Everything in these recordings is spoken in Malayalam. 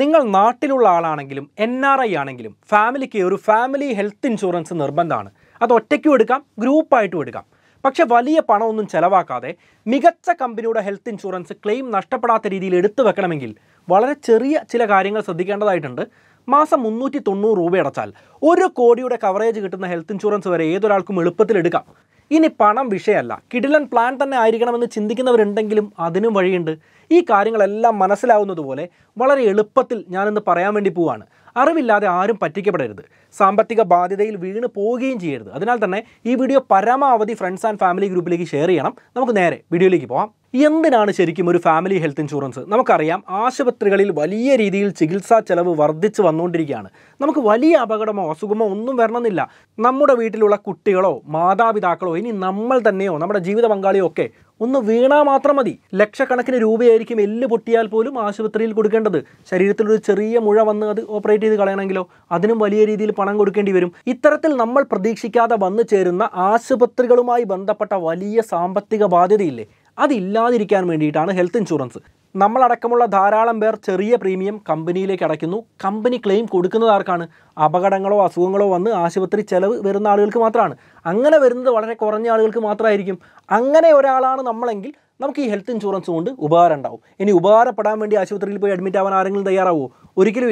നിങ്ങൾ നാട്ടിലുള്ള ആളാണെങ്കിലും എൻ ആർ ഐ ആണെങ്കിലും ഫാമിലിക്ക് ഒരു ഫാമിലി ഹെൽത്ത് ഇൻഷുറൻസ് നിർബന്ധമാണ് അത് ഒറ്റയ്ക്കും എടുക്കാം ഗ്രൂപ്പായിട്ടും എടുക്കാം പക്ഷേ വലിയ പണമൊന്നും ചിലവാക്കാതെ മികച്ച കമ്പനിയുടെ ഹെൽത്ത് ഇൻഷുറൻസ് ക്ലെയിം നഷ്ടപ്പെടാത്ത രീതിയിൽ എടുത്തു വെക്കണമെങ്കിൽ വളരെ ചെറിയ ചില കാര്യങ്ങൾ ശ്രദ്ധിക്കേണ്ടതായിട്ടുണ്ട് മാസം മുന്നൂറ്റി തൊണ്ണൂറ് രൂപ അടച്ചാൽ ഒരു കോടിയുടെ കവറേജ് കിട്ടുന്ന ഹെൽത്ത് ഇൻഷുറൻസ് വരെ ഏതൊരാൾക്കും എളുപ്പത്തിൽ എടുക്കാം ഇനി പണം വിഷയമല്ല കിടിലൻ പ്ലാൻ തന്നെ ആയിരിക്കണമെന്ന് ചിന്തിക്കുന്നവരുണ്ടെങ്കിലും അതിനും വഴിയുണ്ട് ഈ കാര്യങ്ങളെല്ലാം പോലെ വളരെ എളുപ്പത്തിൽ ഞാനിന്ന് പറയാൻ വേണ്ടി പോവാണ് അറിവില്ലാതെ ആരും പറ്റിക്കപ്പെടരുത് സാമ്പത്തിക ബാധ്യതയിൽ വീണ് പോവുകയും ചെയ്യരുത് അതിനാൽ തന്നെ ഈ വീഡിയോ പരമാവധി ഫ്രണ്ട്സ് ആൻഡ് ഫാമിലി ഗ്രൂപ്പിലേക്ക് ഷെയർ ചെയ്യണം നമുക്ക് നേരെ വീഡിയോയിലേക്ക് പോവാം എന്തിനാണ് ശരിക്കും ഒരു ഫാമിലി ഹെൽത്ത് ഇൻഷുറൻസ് നമുക്കറിയാം ആശുപത്രികളിൽ വലിയ രീതിയിൽ ചികിത്സാ ചെലവ് വർദ്ധിച്ചു വന്നുകൊണ്ടിരിക്കുകയാണ് നമുക്ക് വലിയ അപകടമോ അസുഖമോ ഒന്നും വരണമെന്നില്ല നമ്മുടെ വീട്ടിലുള്ള കുട്ടികളോ മാതാപിതാക്കളോ ഇനി നമ്മൾ തന്നെയോ നമ്മുടെ ജീവിത പങ്കാളിയോ ഒക്കെ ഒന്ന് വീണാൽ മാത്രം മതി ലക്ഷക്കണക്കിന് രൂപയായിരിക്കും എല്ല് പൊട്ടിയാൽ പോലും ആശുപത്രിയിൽ കൊടുക്കേണ്ടത് ശരീരത്തിലൊരു ചെറിയ മുഴ വന്ന് അത് ഓപ്പറേറ്റ് ചെയ്ത് കളയണമെങ്കിലോ അതിനും വലിയ രീതിയിൽ പണം കൊടുക്കേണ്ടി വരും ഇത്തരത്തിൽ നമ്മൾ പ്രതീക്ഷിക്കാതെ വന്നു ചേരുന്ന ആശുപത്രികളുമായി ബന്ധപ്പെട്ട വലിയ സാമ്പത്തിക ബാധ്യതയില്ലേ അതില്ലാതിരിക്കാൻ വേണ്ടിയിട്ടാണ് ഹെൽത്ത് ഇൻഷുറൻസ് നമ്മളടക്കമുള്ള ധാരാളം പേർ ചെറിയ പ്രീമിയം കമ്പനിയിലേക്ക് അടയ്ക്കുന്നു കമ്പനി ക്ലെയിം കൊടുക്കുന്നത് അപകടങ്ങളോ അസുഖങ്ങളോ വന്ന് ആശുപത്രി ചെലവ് വരുന്ന ആളുകൾക്ക് മാത്രമാണ് അങ്ങനെ വരുന്നത് വളരെ കുറഞ്ഞ ആളുകൾക്ക് മാത്രമായിരിക്കും അങ്ങനെ ഒരാളാണ് നമ്മളെങ്കിൽ നമുക്ക് ഈ ഹെൽത്ത് ഇൻഷുറൻസ് കൊണ്ട് ഉപകാരം ഉണ്ടാവും ഇനി ഉപകാരപ്പെടാൻ വേണ്ടി ആശുപത്രിയിൽ പോയി അഡ്മിറ്റ് ആവാൻ ആരെങ്കിലും തയ്യാറാവോ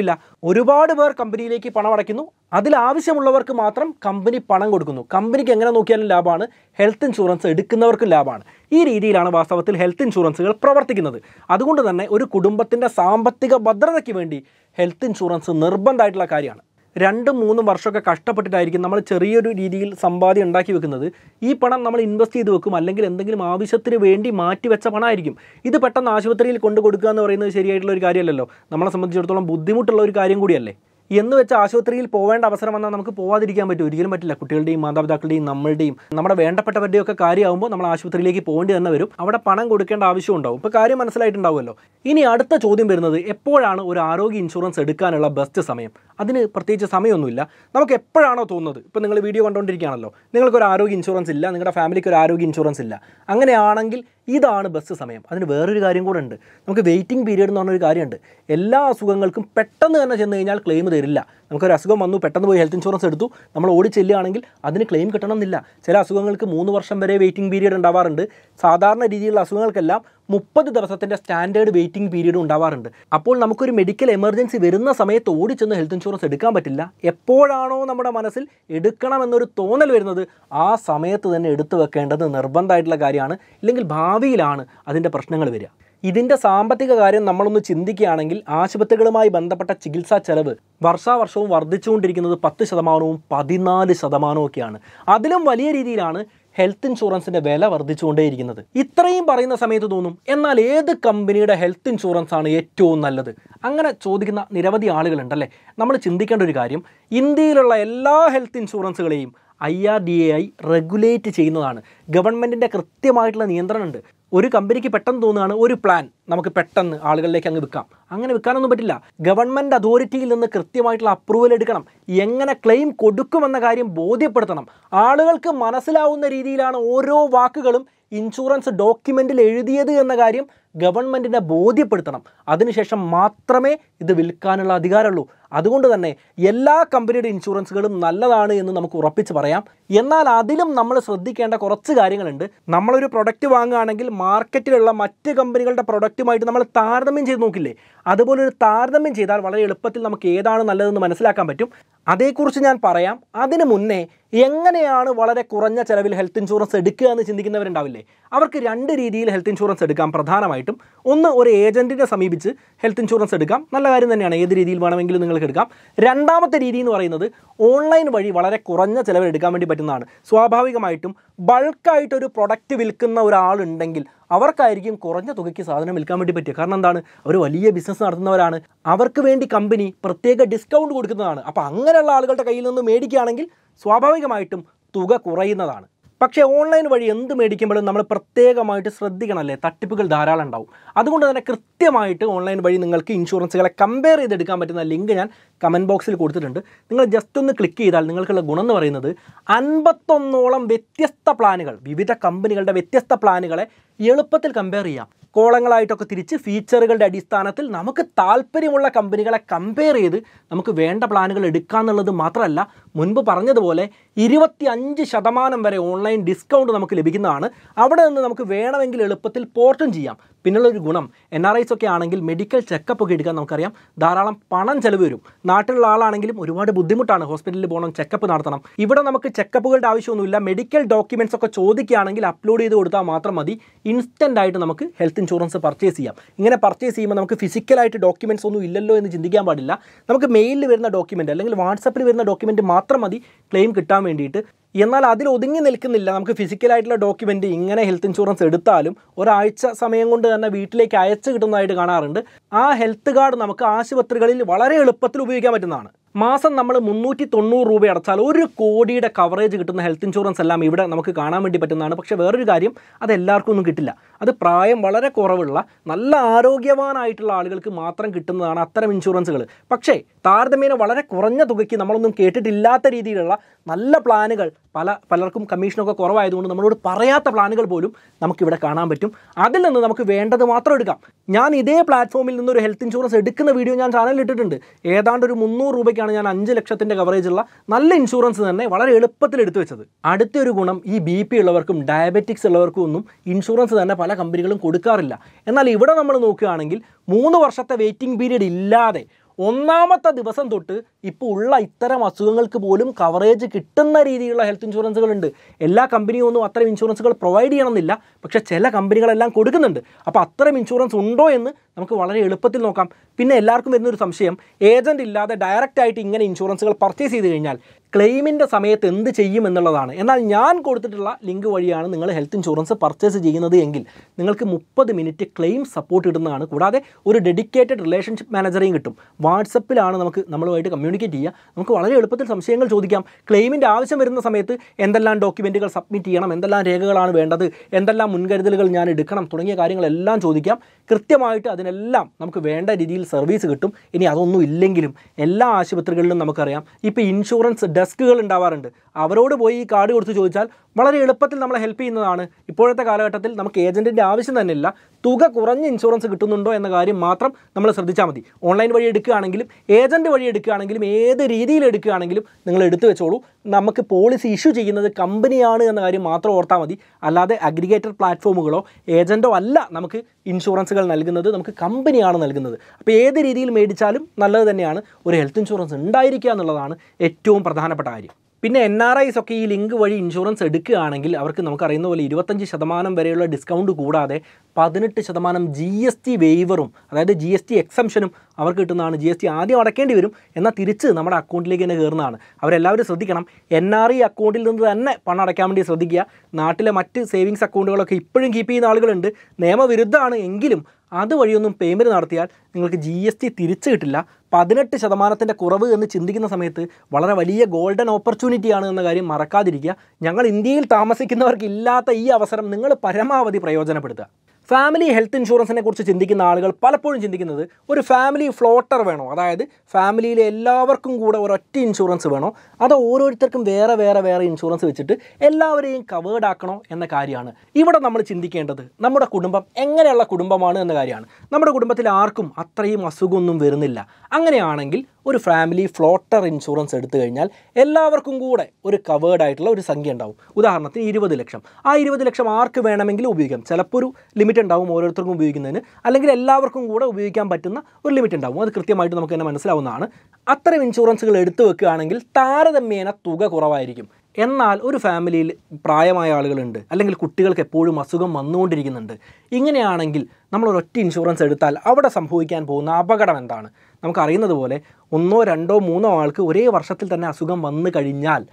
ഇല്ല ഒരുപാട് പേർ കമ്പനിയിലേക്ക് പണം അടയ്ക്കുന്നു അതിൽ ആവശ്യമുള്ളവർക്ക് മാത്രം കമ്പനി പണം കൊടുക്കുന്നു കമ്പനിക്ക് എങ്ങനെ നോക്കിയാലും ലാഭമാണ് ഹെൽത്ത് ഇൻഷുറൻസ് എടുക്കുന്നവർക്കും ലാഭമാണ് ഈ രീതിയിലാണ് വാസ്തവത്തിൽ ഹെൽത്ത് ഇൻഷുറൻസുകൾ പ്രവർത്തിക്കുന്നത് അതുകൊണ്ട് തന്നെ ഒരു കുടുംബത്തിൻ്റെ സാമ്പത്തിക ഭദ്രതയ്ക്ക് വേണ്ടി ഹെൽത്ത് ഇൻഷുറൻസ് നിർബന്ധമായിട്ടുള്ള കാര്യമാണ് രണ്ടും മൂന്നും വർഷമൊക്കെ കഷ്ടപ്പെട്ടിട്ടായിരിക്കും നമ്മൾ ചെറിയൊരു രീതിയിൽ സമ്പാദ്യം ഉണ്ടാക്കി വെക്കുന്നത് ഈ പണം നമ്മൾ ഇൻവെസ്റ്റ് ചെയ്ത് വെക്കും അല്ലെങ്കിൽ എന്തെങ്കിലും ആവശ്യത്തിന് വേണ്ടി മാറ്റി വെച്ച പണമായിരിക്കും ഇത് പെട്ടെന്ന് ആശുപത്രിയിൽ കൊണ്ടു കൊടുക്കുക എന്ന് പറയുന്നത് ശരിയായിട്ടുള്ള ഒരു കാര്യമല്ലല്ലോ നമ്മളെ സംബന്ധിച്ചിടത്തോളം ബുദ്ധിമുട്ടുള്ള ഒരു കാര്യം കൂടിയല്ലേ എന്ന് വെച്ചാൽ ആശുപത്രിയിൽ പോവേണ്ട അവസരം വന്നാൽ നമുക്ക് പോവാതിരിക്കാൻ പറ്റും ഒരിക്കലും പറ്റില്ല കുട്ടികളുടെയും മാതാപിതാക്കളുടെയും നമ്മളുടെയും നമ്മുടെ വേണ്ടപ്പെട്ടവരുടെയും ഒക്കെ കാര്യമാകുമ്പോൾ നമ്മൾ ആശുപത്രിയിലേക്ക് പോകേണ്ടി തന്നെ വരും അവിടെ പണം കൊടുക്കേണ്ട ആവശ്യം ഉണ്ടാവും ഇപ്പോൾ കാര്യം മനസ്സിലായിട്ടുണ്ടാവുമല്ലോ ഇനി അടുത്ത ചോദ്യം വരുന്നത് എപ്പോഴാണ് ഒരു ആരോഗ്യ ഇൻഷുറൻസ് എടുക്കാനുള്ള ബെസ്റ്റ് സമയം അതിന് പ്രത്യേകിച്ച് സമയമൊന്നുമില്ല നമുക്ക് എപ്പോഴാണോ തോന്നുന്നത് ഇപ്പോൾ നിങ്ങൾ വീഡിയോ കണ്ടുകൊണ്ടിരിക്കുകയാണല്ലോ നിങ്ങൾക്കൊരു ആരോഗ്യ ഇൻഷുറൻസ് ഇല്ല നിങ്ങളുടെ ഫാമിലിക്ക് ഒരു ആരോഗ്യ ഇൻഷുറൻസ് ഇല്ല അങ്ങനെയാണെങ്കിൽ ഇതാണ് ബസ് സമയം അതിന് വേറൊരു കാര്യം കൂടെ ഉണ്ട് നമുക്ക് വെയിറ്റിംഗ് പീരീഡ് എന്ന് പറഞ്ഞൊരു കാര്യമുണ്ട് എല്ലാ അസുഖങ്ങൾക്കും പെട്ടെന്ന് തന്നെ ചെന്ന് കഴിഞ്ഞാൽ ക്ലെയിം തരില്ല നമുക്കൊരു അസുഖം വന്നു പെട്ടെന്ന് പോയി ഹെൽത്ത് ഇൻഷുറൻസ് എടുത്തു നമ്മൾ ഓടി ചെല്ലുകയാണെങ്കിൽ അതിന് ക്ലെയിം കിട്ടണമെന്നില്ല ചില അസുഖങ്ങൾക്ക് മൂന്ന് വർഷം വരെ വെയിറ്റിംഗ് പീരീഡ് ഉണ്ടാവാറുണ്ട് സാധാരണ രീതിയിലുള്ള അസുഖങ്ങൾക്കെല്ലാം മുപ്പത് ദിവസത്തിൻ്റെ സ്റ്റാൻഡേർഡ് വെയിറ്റിംഗ് പീരീഡ് ഉണ്ടാവാറുണ്ട് അപ്പോൾ നമുക്കൊരു മെഡിക്കൽ എമർജൻസി വരുന്ന സമയത്ത് ചെന്ന് ഹെൽത്ത് ഇൻഷുറൻസ് എടുക്കാൻ പറ്റില്ല എപ്പോഴാണോ നമ്മുടെ മനസ്സിൽ എടുക്കണം എന്നൊരു തോന്നൽ വരുന്നത് ആ സമയത്ത് തന്നെ എടുത്തു വെക്കേണ്ടത് നിർബന്ധമായിട്ടുള്ള കാര്യമാണ് ഇല്ലെങ്കിൽ ഭാവിയിലാണ് അതിൻ്റെ പ്രശ്നങ്ങൾ വരിക ഇതിൻ്റെ സാമ്പത്തിക കാര്യം നമ്മളൊന്ന് ചിന്തിക്കുകയാണെങ്കിൽ ആശുപത്രികളുമായി ബന്ധപ്പെട്ട ചികിത്സാ ചെലവ് വർഷാവർഷവും വർദ്ധിച്ചുകൊണ്ടിരിക്കുന്നത് പത്ത് ശതമാനവും പതിനാല് ശതമാനവും ഒക്കെയാണ് അതിലും വലിയ രീതിയിലാണ് ഹെൽത്ത് ഇൻഷുറൻസിന്റെ വില വർദ്ധിച്ചുകൊണ്ടേയിരിക്കുന്നത് ഇത്രയും പറയുന്ന സമയത്ത് തോന്നും എന്നാൽ ഏത് കമ്പനിയുടെ ഹെൽത്ത് ഇൻഷുറൻസ് ആണ് ഏറ്റവും നല്ലത് അങ്ങനെ ചോദിക്കുന്ന നിരവധി ആളുകളുണ്ടല്ലേ നമ്മൾ ചിന്തിക്കേണ്ട ഒരു കാര്യം ഇന്ത്യയിലുള്ള എല്ലാ ഹെൽത്ത് ഇൻഷുറൻസുകളെയും I R D A I regulate ചെയ്യുന്നതാണ് ഗവൺമെൻറ്റിൻ്റെ കൃത്യമായിട്ടുള്ള നിയന്ത്രണമുണ്ട് ഒരു കമ്പനിക്ക് പെട്ടെന്ന് തോന്നുകയാണ് ഒരു പ്ലാൻ നമുക്ക് പെട്ടെന്ന് ആളുകളിലേക്ക് അങ്ങ് വിൽക്കാം അങ്ങനെ വിൽക്കാനൊന്നും പറ്റില്ല ഗവൺമെൻറ് അതോറിറ്റിയിൽ നിന്ന് കൃത്യമായിട്ടുള്ള അപ്രൂവൽ എടുക്കണം എങ്ങനെ ക്ലെയിം കൊടുക്കുമെന്ന കാര്യം ബോധ്യപ്പെടുത്തണം ആളുകൾക്ക് മനസ്സിലാവുന്ന രീതിയിലാണ് ഓരോ വാക്കുകളും ഇൻഷുറൻസ് ഡോക്യുമെൻറ്റിൽ എഴുതിയത് എന്ന കാര്യം ഗവൺമെൻറ്റിനെ ബോധ്യപ്പെടുത്തണം അതിനുശേഷം മാത്രമേ ഇത് വിൽക്കാനുള്ള അധികാരമുള്ളൂ അതുകൊണ്ട് തന്നെ എല്ലാ കമ്പനിയുടെ ഇൻഷുറൻസുകളും നല്ലതാണ് എന്ന് നമുക്ക് ഉറപ്പിച്ച് പറയാം എന്നാൽ അതിലും നമ്മൾ ശ്രദ്ധിക്കേണ്ട കുറച്ച് കാര്യങ്ങളുണ്ട് നമ്മളൊരു പ്രൊഡക്റ്റ് വാങ്ങുകയാണെങ്കിൽ മാർക്കറ്റിലുള്ള മറ്റ് കമ്പനികളുടെ പ്രൊഡക്റ്റുമായിട്ട് നമ്മൾ താരതമ്യം ചെയ്ത് നോക്കില്ലേ അതുപോലെ ഒരു താരതമ്യം ചെയ്താൽ വളരെ എളുപ്പത്തിൽ നമുക്ക് ഏതാണ് നല്ലതെന്ന് മനസ്സിലാക്കാൻ പറ്റും അതേക്കുറിച്ച് ഞാൻ പറയാം അതിനു മുന്നേ എങ്ങനെയാണ് വളരെ കുറഞ്ഞ ചിലവിൽ ഹെൽത്ത് ഇൻഷുറൻസ് എടുക്കുക എന്ന് ചിന്തിക്കുന്നവരുണ്ടാവില്ലേ അവർക്ക് രണ്ട് രീതിയിൽ ഹെൽത്ത് ഇൻഷുറൻസ് എടുക്കാം പ്രധാനമായിട്ടും ഒന്ന് ഒരു ഏജൻറ്റിനെ സമീപിച്ച് ഹെൽത്ത് ഇൻഷുറൻസ് എടുക്കാം നല്ല കാര്യം തന്നെയാണ് ഏത് രീതിയിൽ വേണമെങ്കിലും നിങ്ങൾക്ക് എടുക്കാം രണ്ടാമത്തെ രീതി എന്ന് പറയുന്നത് ഓൺലൈൻ വഴി വളരെ കുറഞ്ഞ ചിലവിൽ എടുക്കാൻ വേണ്ടി പറ്റുന്നതാണ് സ്വാഭാവികമായിട്ടും ബൾക്കായിട്ടൊരു പ്രൊഡക്റ്റ് വിൽക്കുന്ന ഒരാളുണ്ടെങ്കിൽ അവർക്കായിരിക്കും കുറഞ്ഞ തുകയ്ക്ക് സാധനം വിൽക്കാൻ വേണ്ടി പറ്റുക കാരണം എന്താണ് അവർ വലിയ ബിസിനസ് നടത്തുന്നവരാണ് അവർക്ക് വേണ്ടി കമ്പനി പ്രത്യേക ഡിസ്കൗണ്ട് കൊടുക്കുന്നതാണ് അപ്പോൾ അങ്ങനെയുള്ള ആളുകളുടെ കയ്യിൽ നിന്ന് മേടിക്കുകയാണെങ്കിൽ സ്വാഭാവികമായിട്ടും തുക കുറയുന്നതാണ് പക്ഷേ ഓൺലൈൻ വഴി എന്ത് മേടിക്കുമ്പോഴും നമ്മൾ പ്രത്യേകമായിട്ട് ശ്രദ്ധിക്കണമല്ലേ തട്ടിപ്പുകൾ ധാരാളം ഉണ്ടാവും അതുകൊണ്ട് തന്നെ കൃത്യമായിട്ട് ഓൺലൈൻ വഴി നിങ്ങൾക്ക് ഇൻഷുറൻസുകളെ കമ്പയർ ചെയ്തെടുക്കാൻ പറ്റുന്ന ലിങ്ക് ഞാൻ കമൻറ്റ് ബോക്സിൽ കൊടുത്തിട്ടുണ്ട് നിങ്ങൾ ജസ്റ്റ് ഒന്ന് ക്ലിക്ക് ചെയ്താൽ നിങ്ങൾക്കുള്ള ഗുണം എന്ന് പറയുന്നത് അൻപത്തൊന്നോളം വ്യത്യസ്ത പ്ലാനുകൾ വിവിധ കമ്പനികളുടെ വ്യത്യസ്ത പ്ലാനുകളെ എളുപ്പത്തിൽ കമ്പയർ ചെയ്യാം കോളങ്ങളായിട്ടൊക്കെ തിരിച്ച് ഫീച്ചറുകളുടെ അടിസ്ഥാനത്തിൽ നമുക്ക് താല്പര്യമുള്ള കമ്പനികളെ കമ്പയർ ചെയ്ത് നമുക്ക് വേണ്ട പ്ലാനുകൾ എന്നുള്ളത് മാത്രമല്ല മുൻപ് പറഞ്ഞതുപോലെ ഇരുപത്തി അഞ്ച് ശതമാനം വരെ ഓൺലൈൻ ഡിസ്കൗണ്ട് നമുക്ക് ലഭിക്കുന്നതാണ് അവിടെ നിന്ന് നമുക്ക് വേണമെങ്കിൽ എളുപ്പത്തിൽ പോർട്ടും ചെയ്യാം പിന്നുള്ളൊരു ഒരു ഗുണം എൻ ആർ ഐസ് ഒക്കെ ആണെങ്കിൽ മെഡിക്കൽ ചെക്കപ്പ് ഒക്കെ എടുക്കാൻ നമുക്കറിയാം ധാരാളം പണം ചെലവ് വരും നാട്ടിലുള്ള ആളാണെങ്കിലും ഒരുപാട് ബുദ്ധിമുട്ടാണ് ഹോസ്പിറ്റലിൽ പോകണം ചെക്കപ്പ് നടത്തണം ഇവിടെ നമുക്ക് ചെക്കപ്പുകളുടെ ആവശ്യമൊന്നുമില്ല മെഡിക്കൽ ഡോക്യുമെൻസ് ഒക്കെ ചോദിക്കുകയാണെങ്കിൽ അപ്ലോഡ് ചെയ്ത് കൊടുത്താൽ മാത്രം മതി ഇൻസ്റ്റൻ്റ് ആയിട്ട് നമുക്ക് ഹെൽത്ത് ഇൻഷുറൻസ് പർച്ചേസ് ചെയ്യാം ഇങ്ങനെ പർച്ചേസ് ചെയ്യുമ്പോൾ നമുക്ക് ഫിസിക്കലായിട്ട് ഡോക്യുമെൻറ്റ്സ് ഒന്നും ഇല്ലല്ലോ എന്ന് ചിന്തിക്കാൻ പാടില്ല നമുക്ക് മെയിലിൽ വരുന്ന ഡോക്യുമെൻ്റ് അല്ലെങ്കിൽ വാട്സപ്പിൽ വരുന്ന ഡോക്യുമെൻറ്റ് മാത്രം മതി ക്ലെയിം കിട്ടാൻ വേണ്ടിയിട്ട് എന്നാൽ അതിൽ ഒതുങ്ങി നിൽക്കുന്നില്ല നമുക്ക് ഫിസിക്കലായിട്ടുള്ള ഡോക്യുമെൻ്റ് ഇങ്ങനെ ഹെൽത്ത് ഇൻഷുറൻസ് എടുത്താലും ഒരാഴ്ച സമയം കൊണ്ട് തന്നെ വീട്ടിലേക്ക് അയച്ചു കിട്ടുന്നതായിട്ട് കാണാറുണ്ട് ആ ഹെൽത്ത് കാർഡ് നമുക്ക് ആശുപത്രികളിൽ വളരെ എളുപ്പത്തിൽ ഉപയോഗിക്കാൻ പറ്റുന്നതാണ് മാസം നമ്മൾ മുന്നൂറ്റി തൊണ്ണൂറ് രൂപ അടച്ചാൽ ഒരു കോടിയുടെ കവറേജ് കിട്ടുന്ന ഹെൽത്ത് ഇൻഷുറൻസ് എല്ലാം ഇവിടെ നമുക്ക് കാണാൻ വേണ്ടി പറ്റുന്നതാണ് പക്ഷേ വേറൊരു കാര്യം അത് എല്ലാവർക്കും ഒന്നും കിട്ടില്ല അത് പ്രായം വളരെ കുറവുള്ള നല്ല ആരോഗ്യവാനായിട്ടുള്ള ആളുകൾക്ക് മാത്രം കിട്ടുന്നതാണ് അത്തരം ഇൻഷുറൻസുകൾ പക്ഷേ താരതമ്യേന വളരെ കുറഞ്ഞ തുകയ്ക്ക് നമ്മളൊന്നും കേട്ടിട്ടില്ലാത്ത രീതിയിലുള്ള നല്ല പ്ലാനുകൾ പല പലർക്കും കമ്മീഷനൊക്കെ കുറവായതുകൊണ്ട് നമ്മളോട് പറയാത്ത പ്ലാനുകൾ പോലും നമുക്കിവിടെ കാണാൻ പറ്റും അതിൽ നിന്ന് നമുക്ക് വേണ്ടത് മാത്രം എടുക്കാം ഞാൻ ഇതേ പ്ലാറ്റ്ഫോമിൽ നിന്ന് ഒരു ഹെൽത്ത് ഇൻഷുറൻസ് എടുക്കുന്ന വീഡിയോ ഞാൻ ചാനലിൽ ഇട്ടിട്ടുണ്ട് ഏതാണ്ട് ഒരു മുന്നൂറ് രൂപയ്ക്ക് വേണ്ടിയിട്ടാണ് ഞാൻ അഞ്ച് ലക്ഷത്തിൻ്റെ കവറേജുള്ള നല്ല ഇൻഷുറൻസ് തന്നെ വളരെ എളുപ്പത്തിൽ എടുത്തു വെച്ചത് അടുത്തൊരു ഗുണം ഈ ബി പി ഉള്ളവർക്കും ഡയബറ്റിക്സ് ഉള്ളവർക്കും ഒന്നും ഇൻഷുറൻസ് തന്നെ പല കമ്പനികളും കൊടുക്കാറില്ല എന്നാൽ ഇവിടെ നമ്മൾ നോക്കുകയാണെങ്കിൽ മൂന്ന് വർഷത്തെ വെയിറ്റിംഗ് പീരീഡ് ഇല്ലാതെ ഒന്നാമത്തെ ദിവസം തൊട്ട് ഇപ്പോൾ ഉള്ള ഇത്തരം അസുഖങ്ങൾക്ക് പോലും കവറേജ് കിട്ടുന്ന രീതിയിലുള്ള ഹെൽത്ത് ഇൻഷുറൻസുകളുണ്ട് എല്ലാ കമ്പനിയും ഒന്നും അത്തരം ഇൻഷുറൻസുകൾ പ്രൊവൈഡ് ചെയ്യണമെന്നില്ല പക്ഷേ ചില കമ്പനികളെല്ലാം കൊടുക്കുന്നുണ്ട് അപ്പോൾ അത്തരം ഇൻഷുറൻസ് ഉണ്ടോ എന്ന് നമുക്ക് വളരെ എളുപ്പത്തിൽ നോക്കാം പിന്നെ എല്ലാവർക്കും വരുന്നൊരു സംശയം ഏജൻറ്റ് ഇല്ലാതെ ഡയറക്റ്റായിട്ട് ഇങ്ങനെ ഇൻഷുറൻസുകൾ പർച്ചേസ് ചെയ്ത് കഴിഞ്ഞാൽ ക്ലെയിമിൻ്റെ സമയത്ത് എന്ത് ചെയ്യും എന്നുള്ളതാണ് എന്നാൽ ഞാൻ കൊടുത്തിട്ടുള്ള ലിങ്ക് വഴിയാണ് നിങ്ങൾ ഹെൽത്ത് ഇൻഷുറൻസ് പർച്ചേസ് ചെയ്യുന്നത് എങ്കിൽ നിങ്ങൾക്ക് മുപ്പത് മിനിറ്റ് ക്ലെയിം സപ്പോർട്ട് ഇടുന്നതാണ് കൂടാതെ ഒരു ഡെഡിക്കേറ്റഡ് റിലേഷൻഷിപ്പ് മാനേജറേയും കിട്ടും വാട്സപ്പിലാണ് നമുക്ക് നമ്മളുമായിട്ട് കമ്മ്യൂണിക്കേറ്റ് ചെയ്യുക നമുക്ക് വളരെ എളുപ്പത്തിൽ സംശയങ്ങൾ ചോദിക്കാം ക്ലെയിമിൻ്റെ ആവശ്യം വരുന്ന സമയത്ത് എന്തെല്ലാം ഡോക്യുമെൻറ്റുകൾ സബ്മിറ്റ് ചെയ്യണം എന്തെല്ലാം രേഖകളാണ് വേണ്ടത് എന്തെല്ലാം മുൻകരുതലുകൾ ഞാൻ എടുക്കണം തുടങ്ങിയ കാര്യങ്ങളെല്ലാം ചോദിക്കാം കൃത്യമായിട്ട് അത് അതിനെല്ലാം നമുക്ക് വേണ്ട രീതിയിൽ സർവീസ് കിട്ടും ഇനി അതൊന്നും ഇല്ലെങ്കിലും എല്ലാ ആശുപത്രികളിലും നമുക്കറിയാം ഇപ്പോൾ ഇൻഷുറൻസ് ഡെസ്കുകൾ ഉണ്ടാവാറുണ്ട് അവരോട് പോയി ഈ കാർഡ് കൊടുത്ത് ചോദിച്ചാൽ വളരെ എളുപ്പത്തിൽ നമ്മളെ ഹെൽപ്പ് ചെയ്യുന്നതാണ് ഇപ്പോഴത്തെ കാലഘട്ടത്തിൽ നമുക്ക് ഏജൻറ്റിൻ്റെ ആവശ്യം തന്നെ ഇല്ല തുക കുറഞ്ഞ ഇൻഷുറൻസ് കിട്ടുന്നുണ്ടോ എന്ന കാര്യം മാത്രം നമ്മൾ ശ്രദ്ധിച്ചാൽ മതി ഓൺലൈൻ വഴി എടുക്കുകയാണെങ്കിലും ഏജൻറ്റ് വഴി എടുക്കുകയാണെങ്കിലും ഏത് രീതിയിൽ എടുക്കുകയാണെങ്കിലും നിങ്ങൾ എടുത്തു വെച്ചോളൂ നമുക്ക് പോളിസി ഇഷ്യൂ ചെയ്യുന്നത് കമ്പനിയാണ് എന്ന കാര്യം മാത്രം ഓർത്താൽ മതി അല്ലാതെ അഗ്രിഗേറ്റർ പ്ലാറ്റ്ഫോമുകളോ ഏജൻറ്റോ അല്ല നമുക്ക് ഇൻഷുറൻസുകൾ നൽകുന്നത് നമുക്ക് കമ്പനിയാണ് നൽകുന്നത് അപ്പോൾ ഏത് രീതിയിൽ മേടിച്ചാലും നല്ലത് തന്നെയാണ് ഒരു ഹെൽത്ത് ഇൻഷുറൻസ് ഉണ്ടായിരിക്കുക എന്നുള്ളതാണ് ഏറ്റവും പ്രധാനപ്പെട്ട കാര്യം പിന്നെ എൻ ആർ ഐസ് ഒക്കെ ഈ ലിങ്ക് വഴി ഇൻഷുറൻസ് എടുക്കുകയാണെങ്കിൽ അവർക്ക് നമുക്കറിയുന്ന പോലെ ഇരുപത്തഞ്ച് ശതമാനം വരെയുള്ള ഡിസ്കൗണ്ട് കൂടാതെ പതിനെട്ട് ശതമാനം ജി എസ് ടി വേവറും അതായത് ജി എസ് ടി എക്സംഷനും അവർക്ക് കിട്ടുന്നതാണ് ജി എസ് ടി ആദ്യം അടയ്ക്കേണ്ടി വരും എന്നാൽ തിരിച്ച് നമ്മുടെ അക്കൗണ്ടിലേക്ക് തന്നെ കയറുന്നതാണ് അവരെല്ലാവരും ശ്രദ്ധിക്കണം എൻ ആർ ഐ അക്കൗണ്ടിൽ നിന്ന് തന്നെ പണം അടയ്ക്കാൻ വേണ്ടി ശ്രദ്ധിക്കുക നാട്ടിലെ മറ്റ് സേവിങ്സ് അക്കൗണ്ടുകളൊക്കെ ഇപ്പോഴും കീപ്പ് ചെയ്യുന്ന ആളുകളുണ്ട് നിയമവിരുദ്ധമാണ് എങ്കിലും അതുവഴിയൊന്നും പേയ്മെൻറ്റ് നടത്തിയാൽ നിങ്ങൾക്ക് ജി എസ് ടി തിരിച്ചു കിട്ടില്ല പതിനെട്ട് ശതമാനത്തിൻ്റെ കുറവ് എന്ന് ചിന്തിക്കുന്ന സമയത്ത് വളരെ വലിയ ഗോൾഡൻ ഓപ്പർച്യൂണിറ്റിയാണ് എന്ന കാര്യം മറക്കാതിരിക്കുക ഞങ്ങൾ ഇന്ത്യയിൽ താമസിക്കുന്നവർക്ക് ഇല്ലാത്ത ഈ അവസരം നിങ്ങൾ പരമാവധി പ്രയോജനപ്പെടുത്തുക ഫാമിലി ഹെൽത്ത് ഇൻഷുറൻസിനെ കുറിച്ച് ചിന്തിക്കുന്ന ആളുകൾ പലപ്പോഴും ചിന്തിക്കുന്നത് ഒരു ഫാമിലി ഫ്ലോട്ടർ വേണോ അതായത് ഫാമിലിയിലെ എല്ലാവർക്കും കൂടെ ഒരൊറ്റ ഇൻഷുറൻസ് വേണോ അതോ ഓരോരുത്തർക്കും വേറെ വേറെ വേറെ ഇൻഷുറൻസ് വെച്ചിട്ട് എല്ലാവരെയും കവേർഡ് ആക്കണോ എന്ന കാര്യമാണ് ഇവിടെ നമ്മൾ ചിന്തിക്കേണ്ടത് നമ്മുടെ കുടുംബം എങ്ങനെയുള്ള കുടുംബമാണ് എന്ന കാര്യമാണ് നമ്മുടെ കുടുംബത്തിൽ ആർക്കും അത്രയും അസുഖമൊന്നും വരുന്നില്ല അങ്ങനെയാണെങ്കിൽ ഒരു ഫാമിലി ഫ്ലോട്ടർ ഇൻഷുറൻസ് എടുത്തു കഴിഞ്ഞാൽ എല്ലാവർക്കും കൂടെ ഒരു കവേർഡ് ആയിട്ടുള്ള ഒരു സംഖ്യ ഉണ്ടാവും ഉദാഹരണത്തിന് ഇരുപത് ലക്ഷം ആ ഇരുപത് ലക്ഷം ആർക്ക് വേണമെങ്കിലും ഉപയോഗിക്കാം ചിലപ്പോൾ ഒരു ലിമിറ്റ് ഉണ്ടാവും ഓരോരുത്തർക്കും ഉപയോഗിക്കുന്നതിന് അല്ലെങ്കിൽ എല്ലാവർക്കും കൂടെ ഉപയോഗിക്കാൻ പറ്റുന്ന ഒരു ലിമിറ്റ് ഉണ്ടാവും അത് കൃത്യമായിട്ട് നമുക്ക് തന്നെ മനസ്സിലാവുന്നതാണ് അത്തരം ഇൻഷുറൻസുകൾ എടുത്തു വെക്കുകയാണെങ്കിൽ താരതമ്യേന തുക കുറവായിരിക്കും എന്നാൽ ഒരു ഫാമിലിയിൽ പ്രായമായ ആളുകളുണ്ട് അല്ലെങ്കിൽ കുട്ടികൾക്ക് എപ്പോഴും അസുഖം വന്നുകൊണ്ടിരിക്കുന്നുണ്ട് ഇങ്ങനെയാണെങ്കിൽ നമ്മൾ ഇൻഷുറൻസ് എടുത്താൽ അവിടെ സംഭവിക്കാൻ പോകുന്ന അപകടം എന്താണ് നമുക്കറിയുന്നത് പോലെ ഒന്നോ രണ്ടോ മൂന്നോ ആൾക്ക് ഒരേ വർഷത്തിൽ തന്നെ അസുഖം വന്നു കഴിഞ്ഞാൽ